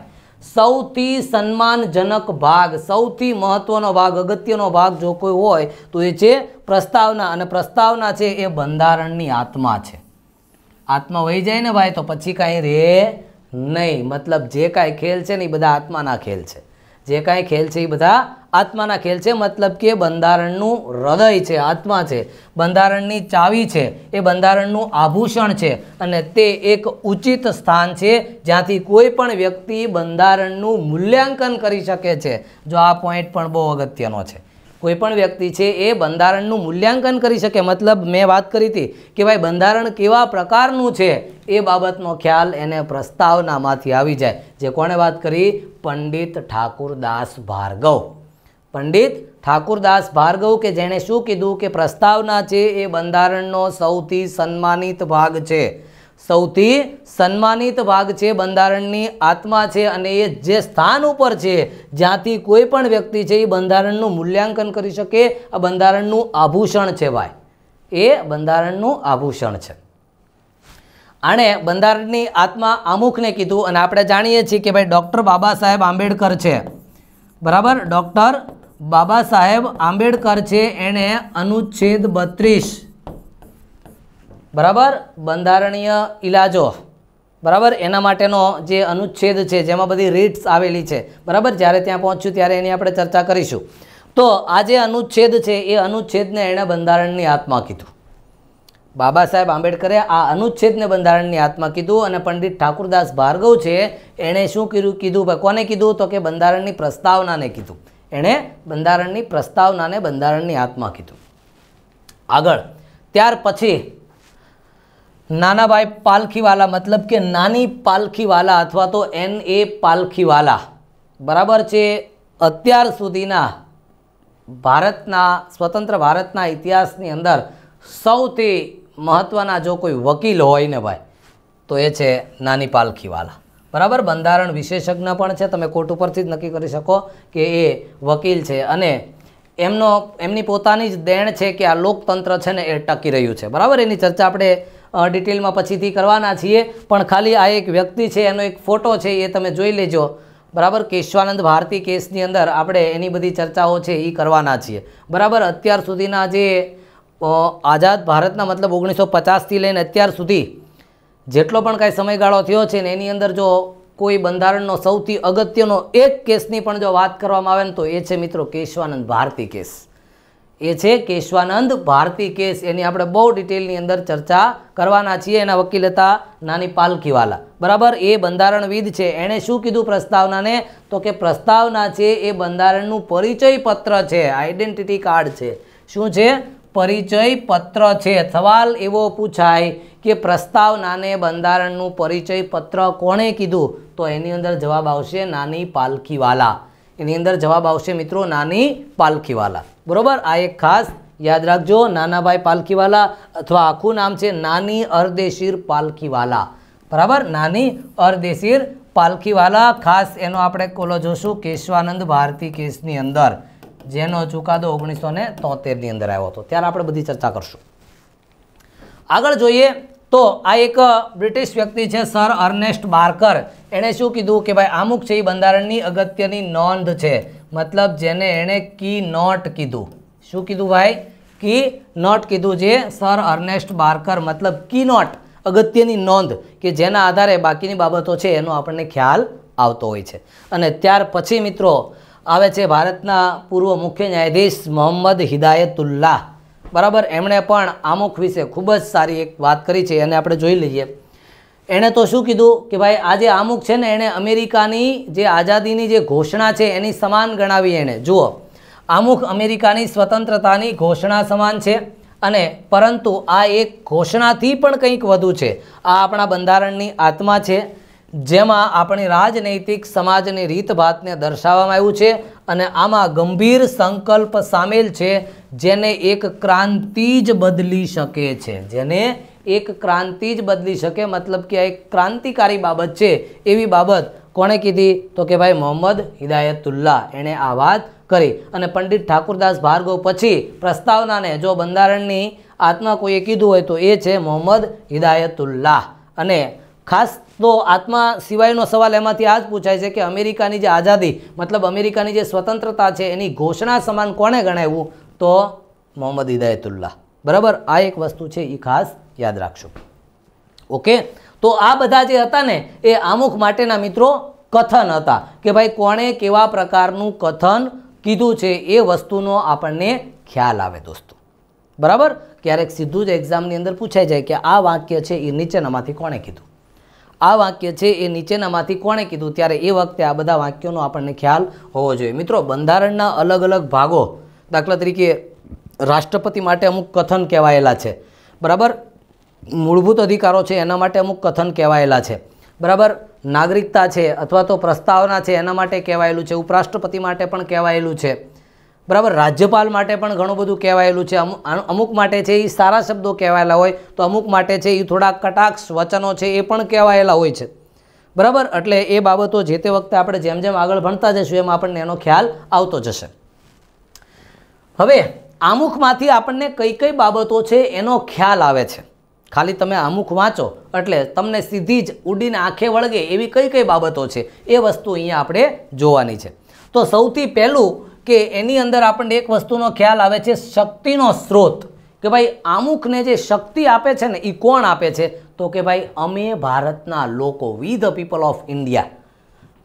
સૌથી સન્માનજનક ભાગ સૌથી મહત્વનો ભાગ અગત્યનો ભાગ જો કોઈ હોય તો એ છે પ્રસ્તાવના અને પ્રસ્તાવના છે એ બંધારણની આત્મા છે આત્મા વહી જાય ને ભાઈ તો પછી કાંઈ રે નહીં મતલબ જે કાંઈ ખેલ છે ને એ બધા આત્માના ખેલ છે જે કાંઈ ખેલ છે એ બધા આત્માના ખેલ છે મતલબ કે બંધારણનું હૃદય છે આત્મા છે બંધારણની ચાવી છે એ બંધારણનું આભૂષણ છે અને તે એક ઉચિત સ્થાન છે જ્યાંથી કોઈ પણ વ્યક્તિ બંધારણનું મૂલ્યાંકન કરી શકે છે જો આ પોઈન્ટ પણ બહુ અગત્યનો છે કોઈપણ વ્યક્તિ છે એ બંધારણનું મૂલ્યાંકન કરી શકે મતલબ મેં વાત કરી હતી કે ભાઈ બંધારણ કેવા પ્રકારનું છે એ બાબતનો ખ્યાલ એને પ્રસ્તાવનામાંથી આવી જાય જે કોણે વાત કરી પંડિત ઠાકુરદાસ ભાર્ગવ પંડિત ઠાકુરદાસ ભાર્ગવ કે જેણે શું કીધું કે પ્રસ્તાવના છે એ બંધારણનો સૌથી સન્માનિત ભાગ છે સૌથી સન્માનિત ભાગ છે બંધારણની આત્મા છે અને એ જે સ્થાન ઉપર છે જ્યાંથી કોઈ પણ વ્યક્તિ છે એ બંધારણનું મૂલ્યાંકન કરી શકે આ બંધારણનું આભૂષણ છે ભાઈ એ બંધારણનું આભૂષણ છે આણે બંધારણની આત્મા આમુખને કીધું અને આપણે જાણીએ છીએ કે ભાઈ ડૉક્ટર બાબા સાહેબ આંબેડકર છે બરાબર ડૉક્ટર બાબા સાહેબ આંબેડકર છે એણે અનુચ્છેદ બત્રીસ બરાબર બંધારણીય ઇલાજો બરાબર એના માટેનો જે અનુચ્છેદ છે જેમાં બધી રીટ્સ આવેલી છે બરાબર જ્યારે ત્યાં પહોંચ્યું ત્યારે એની આપણે ચર્ચા કરીશું તો આ જે અનુચ્છેદ છે એ અનુચ્છેદને એણે બંધારણની આત્મા કીધું બાબા સાહેબ આંબેડકરે આ અનુચ્છેદને બંધારણની આત્મા કીધું અને પંડિત ઠાકુરદાસ ભાર્ગવ છે એણે શું કીધું કીધું કોને કીધું તો કે બંધારણની પ્રસ્તાવનાને કીધું એણે બંધારણની પ્રસ્તાવનાને બંધારણની આત્મા કીધું આગળ ત્યાર પછી નાના ભાઈ પાલખીવાલા મતલબ કે નાની પાલખીવાલા અથવા તો એન એ પાલખીવાલા બરાબર છે અત્યાર સુધીના ભારતના સ્વતંત્ર ભારતના ઇતિહાસની અંદર સૌથી મહત્ત્વના જો કોઈ વકીલ હોય ને ભાઈ તો એ છે નાની પાલખીવાલા બરાબર બંધારણ વિશેષજ્ઞ પણ છે તમે કોર્ટ ઉપરથી જ નક્કી કરી શકો કે એ વકીલ છે અને એમનો એમની પોતાની જ દેણ છે કે આ લોકતંત્ર છે ને એ ટકી રહ્યું છે બરાબર એની ચર્ચા આપણે ડિટેલમાં પછીથી કરવાના છીએ પણ ખાલી આ એક વ્યક્તિ છે એનો એક ફોટો છે એ તમે જોઈ લેજો બરાબર કેશવાનંદ ભારતી કેસની અંદર આપણે એની બધી ચર્ચાઓ છે એ કરવાના છીએ બરાબર અત્યાર સુધીના જે આઝાદ ભારતના મતલબ ઓગણીસો પચાસથી લઈને અત્યાર સુધી જેટલો પણ કાંઈ સમયગાળો થયો છે ને એની અંદર જો કોઈ બંધારણનો સૌથી અગત્યનો એક કેસની પણ જો વાત કરવામાં આવે ને તો એ છે મિત્રો કેશવાનંદ ભારતી કેસ એ છે કેશવાનંદ ભારતી કેસ એની આપણે બહુ ડિટેલની અંદર ચર્ચા કરવાના છીએ એના વકીલ હતા નાની પાલખીવાલા બરાબર એ બંધારણવિદ છે એણે શું કીધું પ્રસ્તાવનાને તો કે પ્રસ્તાવના છે એ બંધારણનું પરિચય પત્ર છે આઈડેન્ટિટી કાર્ડ છે શું છે પરિચય પત્ર છે સવાલ એવો પૂછાય કે પ્રસ્તાવનાને બંધારણનું પરિચય પત્ર કોણે કીધું તો એની અંદર જવાબ આવશે નાની પાલખીવાલા એની અંદર જવાબ આવશે મિત્રો નાની પાલખીવાલા બરાબર આ એક ખાસ યાદ રાખજો નાનાભાઈ પાલખીવાલા અથવા આખું નામ છે નાની અર્દેશીર પાલખીવાલા બરાબર નાની અર્દેશીર પાલખીવાલા ખાસ એનો આપણે કોલો જોશું કેશવાનંદ ભારતી કેસની અંદર જેનો ચુકાદો ઓગણીસો ને તોતેરની અંદર આવ્યો હતો ત્યારે આપણે બધી ચર્ચા કરશું આગળ જોઈએ તો આ એક બ્રિટિશ વ્યક્તિ છે સર અર્નેસ્ટ બાર્કર એણે શું કીધું કે ભાઈ આમુક છે એ બંધારણની અગત્યની નોંધ છે મતલબ જેને એણે કી નોટ કીધું શું કીધું ભાઈ કી નોટ કીધું જે સર અર્નેસ્ટ બાર્કર મતલબ કી નોટ અગત્યની નોંધ કે જેના આધારે બાકીની બાબતો છે એનો આપણને ખ્યાલ આવતો હોય છે અને ત્યાર પછી મિત્રો આવે છે ભારતના પૂર્વ મુખ્ય ન્યાયાધીશ મોહમ્મદ હિદાયતુલ્લાહ બરાબર એમણે પણ આમુખ વિશે ખૂબ જ સારી એક વાત કરી છે એને આપણે જોઈ લઈએ એણે તો શું કીધું કે ભાઈ આજે અમુક છે ને એણે અમેરિકાની જે આઝાદીની જે ઘોષણા છે એની સમાન ગણાવી એણે જુઓ અમુક અમેરિકાની સ્વતંત્રતાની ઘોષણા સમાન છે અને પરંતુ આ એક ઘોષણાથી પણ કંઈક વધુ છે આ આપણા બંધારણની આત્મા છે જેમાં આપણી રાજનૈતિક સમાજની રીતભાતને દર્શાવવામાં આવ્યું છે અને આમાં ગંભીર સંકલ્પ સામેલ છે જેને એક ક્રાંતિ જ બદલી શકે છે જેને એક ક્રાંતિ જ બદલી શકે મતલબ કે આ એક ક્રાંતિકારી બાબત છે એવી બાબત કોણે કીધી તો કે ભાઈ મોહમ્મદ હિદાયતુલ્લાહ એણે આ વાત કરી અને પંડિત ઠાકુરદાસ ભાર્ગવ પછી પ્રસ્તાવનાને જો બંધારણની આત્મા કોઈએ કીધું હોય તો એ છે મોહમ્મદ હિદાયતુલ્લાહ અને ખાસ તો આત્મા સિવાયનો સવાલ એમાંથી આ જ પૂછાય છે કે અમેરિકાની જે આઝાદી મતલબ અમેરિકાની જે સ્વતંત્રતા છે એની ઘોષણા સમાન કોણે ગણાવ્યું તો મોહમ્મદ હિદાયતુલ્લાહ બરાબર આ એક વસ્તુ છે એ ખાસ યાદ રાખશો ઓકે તો આ બધા જે હતા ને એ અમુક માટેના મિત્રો કથન હતા કે ભાઈ કોણે કેવા પ્રકારનું કથન કીધું છે એ વસ્તુનો આપણને ખ્યાલ આવે દોસ્તો બરાબર ક્યારેક સીધું જ એક્ઝામની અંદર પૂછાઈ જાય કે આ વાક્ય છે એ નીચેનામાંથી કોણે કીધું આ વાક્ય છે એ નીચેનામાંથી કોણે કીધું ત્યારે એ વખતે આ બધા વાક્યોનો આપણને ખ્યાલ હોવો જોઈએ મિત્રો બંધારણના અલગ અલગ ભાગો દાખલા તરીકે રાષ્ટ્રપતિ માટે અમુક કથન કહેવાયેલા છે બરાબર મૂળભૂત અધિકારો છે એના માટે અમુક કથન કહેવાયેલા છે બરાબર નાગરિકતા છે અથવા તો પ્રસ્તાવના છે એના માટે કહેવાયેલું છે ઉપરાષ્ટ્રપતિ માટે પણ કહેવાયેલું છે બરાબર રાજ્યપાલ માટે પણ ઘણું બધું કહેવાયેલું છે અમુક અમુક માટે છે એ સારા શબ્દો કહેવાયેલા હોય તો અમુક માટે છે એ થોડા કટાક્ષ વચનો છે એ પણ કહેવાયેલા હોય છે બરાબર એટલે એ બાબતો જે તે વખતે આપણે જેમ જેમ આગળ ભણતા જઈશું એમ આપણને એનો ખ્યાલ આવતો જશે હવે આમુખમાંથી આપણને કઈ કઈ બાબતો છે એનો ખ્યાલ આવે છે ખાલી તમે અમુક વાંચો એટલે તમને સીધી જ ઉડીને આંખે વળગે એવી કઈ કઈ બાબતો છે એ વસ્તુ અહીંયા આપણે જોવાની છે તો સૌથી પહેલું કે એની અંદર આપણને એક વસ્તુનો ખ્યાલ આવે છે શક્તિનો સ્ત્રોત કે ભાઈ અમુકને જે શક્તિ આપે છે ને એ કોણ આપે છે તો કે ભાઈ અમે ભારતના લોકો we the people of India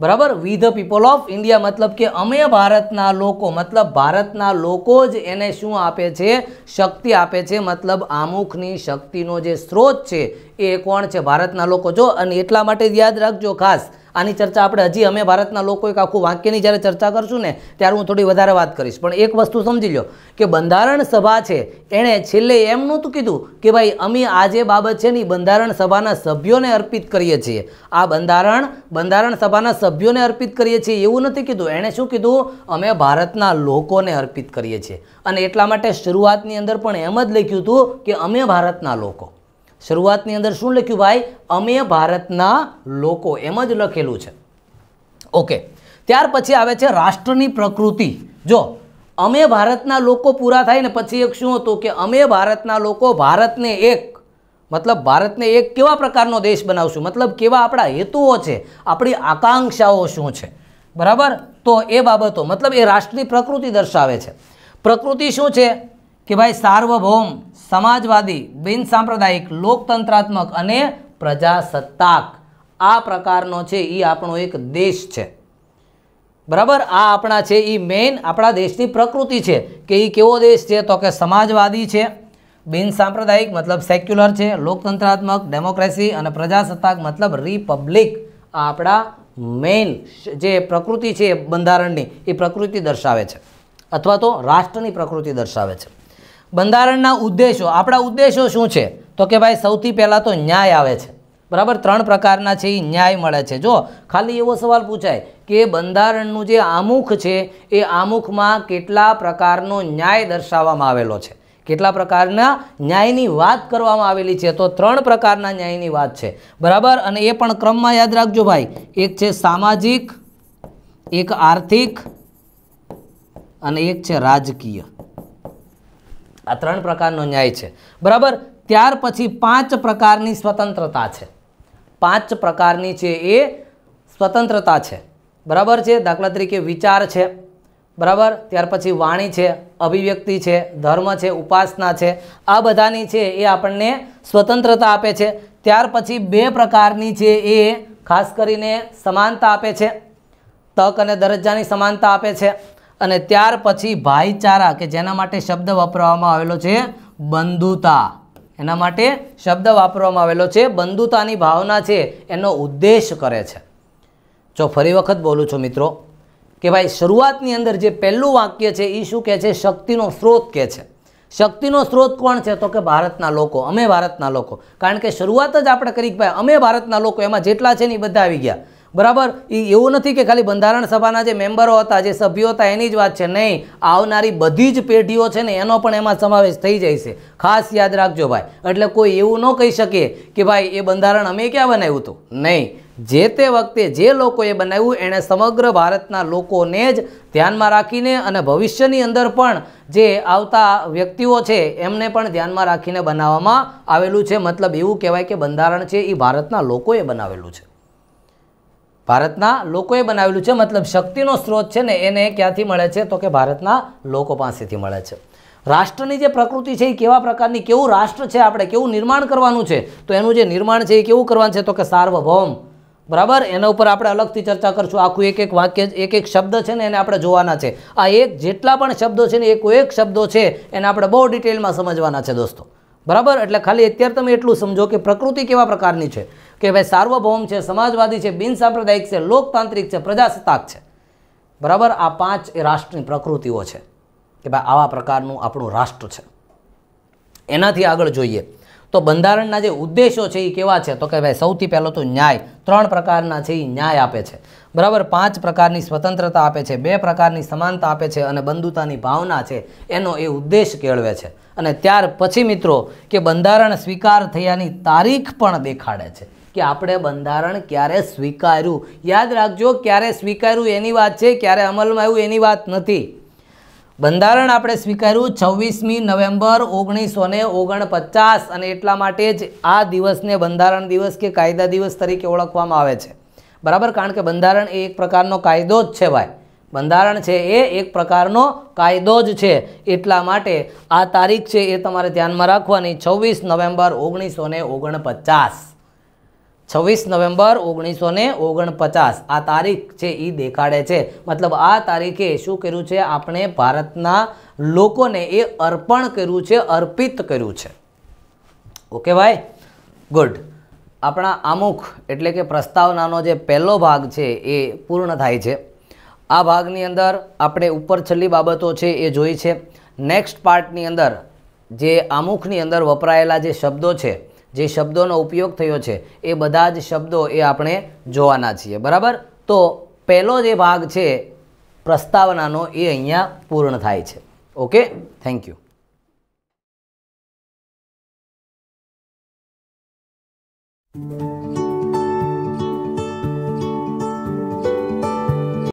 બરાબર we the people of India મતલબ કે અમે ભારતના લોકો મતલબ ભારતના લોકો જ એને શું આપે છે શક્તિ આપે છે મતલબ આમુખની શક્તિનો જે સ્ત્રોત છે એ કોણ છે ભારતના લોકો જો અને એટલા માટે યાદ રાખજો ખાસ આની ચર્ચા આપણે હજી અમે ભારતના લોકો એક આખું વાક્યની જ્યારે ચર્ચા કરશું ને ત્યારે હું થોડી વધારે વાત કરીશ પણ એક વસ્તુ સમજી લો કે બંધારણ સભા છે એણે છેલ્લે એમ નહોતું કીધું કે ભાઈ અમે આ જે બાબત છે ને બંધારણ સભાના સભ્યોને અર્પિત કરીએ છીએ આ બંધારણ બંધારણ સભાના સભ્યોને અર્પિત કરીએ છીએ એવું નથી કીધું એણે શું કીધું અમે ભારતના લોકોને અર્પિત કરીએ છીએ અને એટલા માટે શરૂઆતની અંદર પણ એમ જ લખ્યું હતું કે અમે ભારતના લોકો શરૂઆતની અંદર શું લખ્યું ભાઈ અમે ભારતના લોકો એમ જ લખેલું છે ઓકે ત્યાર પછી આવે છે રાષ્ટ્રની પ્રકૃતિ જો અમે ભારતના લોકો પૂરા થાય ને પછી એક શું હતું કે અમે ભારતના લોકો ભારતને એક મતલબ ભારતને એક કેવા પ્રકારનો દેશ બનાવશું મતલબ કેવા આપણા હેતુઓ છે આપણી આકાંક્ષાઓ શું છે બરાબર તો એ બાબતો મતલબ એ રાષ્ટ્રની પ્રકૃતિ દર્શાવે છે પ્રકૃતિ શું છે કે ભાઈ સાર્વભૌમ સમાજવાદી બિનસાંપ્રદાયિક લોકતંત્રાત્મક અને પ્રજાસત્તાક આ પ્રકારનો છે એ આપણો એક દેશ છે બરાબર આ આપણા છે એ મેઇન આપણા દેશની પ્રકૃતિ છે કે એ કેવો દેશ છે તો કે સમાજવાદી છે બિનસાંપ્રદાયિક મતલબ સેક્યુલર છે લોકતંત્રાત્મક ડેમોક્રેસી અને પ્રજાસત્તાક મતલબ રિપબ્લિક આ આપણા મેઇન જે પ્રકૃતિ છે બંધારણની એ પ્રકૃતિ દર્શાવે છે અથવા તો રાષ્ટ્રની પ્રકૃતિ દર્શાવે છે બંધારણના ઉદ્દેશો આપણા ઉદ્દેશો શું છે તો કે ભાઈ સૌથી પહેલાં તો ન્યાય આવે છે બરાબર ત્રણ પ્રકારના છે એ ન્યાય મળે છે જો ખાલી એવો સવાલ પૂછાય કે બંધારણનું જે આમુખ છે એ આમુખમાં કેટલા પ્રકારનો ન્યાય દર્શાવવામાં આવેલો છે કેટલા પ્રકારના ન્યાયની વાત કરવામાં આવેલી છે તો ત્રણ પ્રકારના ન્યાયની વાત છે બરાબર અને એ પણ ક્રમમાં યાદ રાખજો ભાઈ એક છે સામાજિક એક આર્થિક અને એક છે રાજકીય આ ત્રણ પ્રકારનો ન્યાય છે બરાબર ત્યાર પછી પાંચ પ્રકારની સ્વતંત્રતા છે પાંચ પ્રકારની છે એ સ્વતંત્રતા છે બરાબર છે દાખલા તરીકે વિચાર છે બરાબર ત્યાર પછી વાણી છે અભિવ્યક્તિ છે ધર્મ છે ઉપાસના છે આ બધાની છે એ આપણને સ્વતંત્રતા આપે છે ત્યાર પછી બે પ્રકારની છે એ ખાસ કરીને સમાનતા આપે છે તક અને દરજ્જાની સમાનતા આપે છે અને ત્યાર પછી ભાઈચારા કે જેના માટે શબ્દ વાપરવામાં આવેલો છે બંધુતા એના માટે શબ્દ વાપરવામાં આવેલો છે બંધુતાની ભાવના છે એનો ઉદ્દેશ કરે છે જો ફરી વખત બોલું છું મિત્રો કે ભાઈ શરૂઆતની અંદર જે પહેલું વાક્ય છે એ શું કહે છે શક્તિનો સ્ત્રોત કહે છે શક્તિનો સ્ત્રોત કોણ છે તો કે ભારતના લોકો અમે ભારતના લોકો કારણ કે શરૂઆત જ આપણે કરી ભાઈ અમે ભારતના લોકો એમાં જેટલા છે ને એ બધા આવી ગયા બરાબર એ એવું નથી કે ખાલી બંધારણ સભાના જે મેમ્બરો હતા જે સભ્યો હતા એની જ વાત છે નહીં આવનારી બધી જ પેઢીઓ છે ને એનો પણ એમાં સમાવેશ થઈ જાય છે ખાસ યાદ રાખજો ભાઈ એટલે કોઈ એવું ન કહી શકે કે ભાઈ એ બંધારણ અમે ક્યાં બનાવ્યું હતું નહીં જે તે વખતે જે લોકોએ બનાવ્યું એણે સમગ્ર ભારતના લોકોને જ ધ્યાનમાં રાખીને અને ભવિષ્યની અંદર પણ જે આવતા વ્યક્તિઓ છે એમને પણ ધ્યાનમાં રાખીને બનાવવામાં આવેલું છે મતલબ એવું કહેવાય કે બંધારણ છે એ ભારતના લોકોએ બનાવેલું છે ભારતના લોકોએ બનાવેલું છે મતલબ શક્તિનો સ્ત્રોત છે ને એને ક્યાંથી મળે છે તો કે ભારતના લોકો પાસેથી મળે છે રાષ્ટ્રની જે પ્રકૃતિ છે એ કેવા પ્રકારની કેવું રાષ્ટ્ર છે આપણે કેવું નિર્માણ કરવાનું છે તો એનું જે નિર્માણ છે એ કેવું કરવાનું છે તો કે સાર્વભૌમ બરાબર એના ઉપર આપણે અલગથી ચર્ચા કરશું આખું એક એક વાક્ય એક એક શબ્દ છે ને એને આપણે જોવાના છે આ એક જેટલા પણ શબ્દો છે ને એક એક શબ્દો છે એને આપણે બહુ ડિટેલમાં સમજવાના છે દોસ્તો બરાબર એટલે ખાલી અત્યારે તમે એટલું સમજો કે પ્રકૃતિ કેવા પ્રકારની છે કે ભાઈ સાર્વભૌમ છે સમાજવાદી છે બિનસાંપ્રદાયિક છે લોકતાંત્રિક છે પ્રજાસત્તાક છે બરાબર આ પાંચ એ રાષ્ટ્રની પ્રકૃતિઓ છે કે ભાઈ આવા પ્રકારનું આપણું રાષ્ટ્ર છે એનાથી આગળ જોઈએ તો બંધારણના જે ઉદ્દેશો છે એ કેવા છે તો કે ભાઈ સૌથી પહેલો તો ન્યાય ત્રણ પ્રકારના છે એ ન્યાય આપે છે બરાબર પાંચ પ્રકારની સ્વતંત્રતા આપે છે બે પ્રકારની સમાનતા આપે છે અને બંધુતાની ભાવના છે એનો એ ઉદ્દેશ કેળવે છે અને ત્યાર પછી મિત્રો કે બંધારણ સ્વીકાર થયાની તારીખ પણ દેખાડે છે કે આપણે બંધારણ ક્યારે સ્વીકાર્યું યાદ રાખજો ક્યારે સ્વીકાર્યું એની વાત છે ક્યારે અમલમાં આવ્યું એની વાત નથી બંધારણ આપણે સ્વીકાર્યું છવ્વીસમી નવેમ્બર ઓગણીસો ને ઓગણપચાસ અને એટલા માટે જ આ દિવસને બંધારણ દિવસ કે કાયદા દિવસ તરીકે ઓળખવામાં આવે છે બરાબર કારણ કે બંધારણ એ એક પ્રકારનો કાયદો જ છે ભાઈ બંધારણ છે એ એક પ્રકારનો કાયદો જ છે એટલા માટે આ તારીખ છે એ તમારે ધ્યાનમાં રાખવાની છવ્વીસ નવેમ્બર ઓગણીસો ઓગણપચાસ છવ્વીસ નવેમ્બર ઓગણીસો ને ઓગણપચાસ આ તારીખ છે એ દેખાડે છે મતલબ આ તારીખે શું કર્યું છે આપણે ભારતના લોકોને એ અર્પણ કર્યું છે અર્પિત કર્યું છે ઓકે ભાઈ ગુડ આપણા આમુખ એટલે કે પ્રસ્તાવનાનો જે પહેલો ભાગ છે એ પૂર્ણ થાય છે આ ભાગની અંદર આપણે ઉપર છેલ્લી બાબતો છે એ જોઈ છે નેક્સ્ટ પાર્ટની અંદર જે અમુખની અંદર વપરાયેલા જે શબ્દો છે જે શબ્દોનો ઉપયોગ થયો છે એ બધા જ શબ્દો એ આપણે જોવાના છીએ બરાબર તો પહેલો જે ભાગ છે પ્રસ્તાવનાનો એ અહીંયા પૂર્ણ થાય છે okay thank you thank you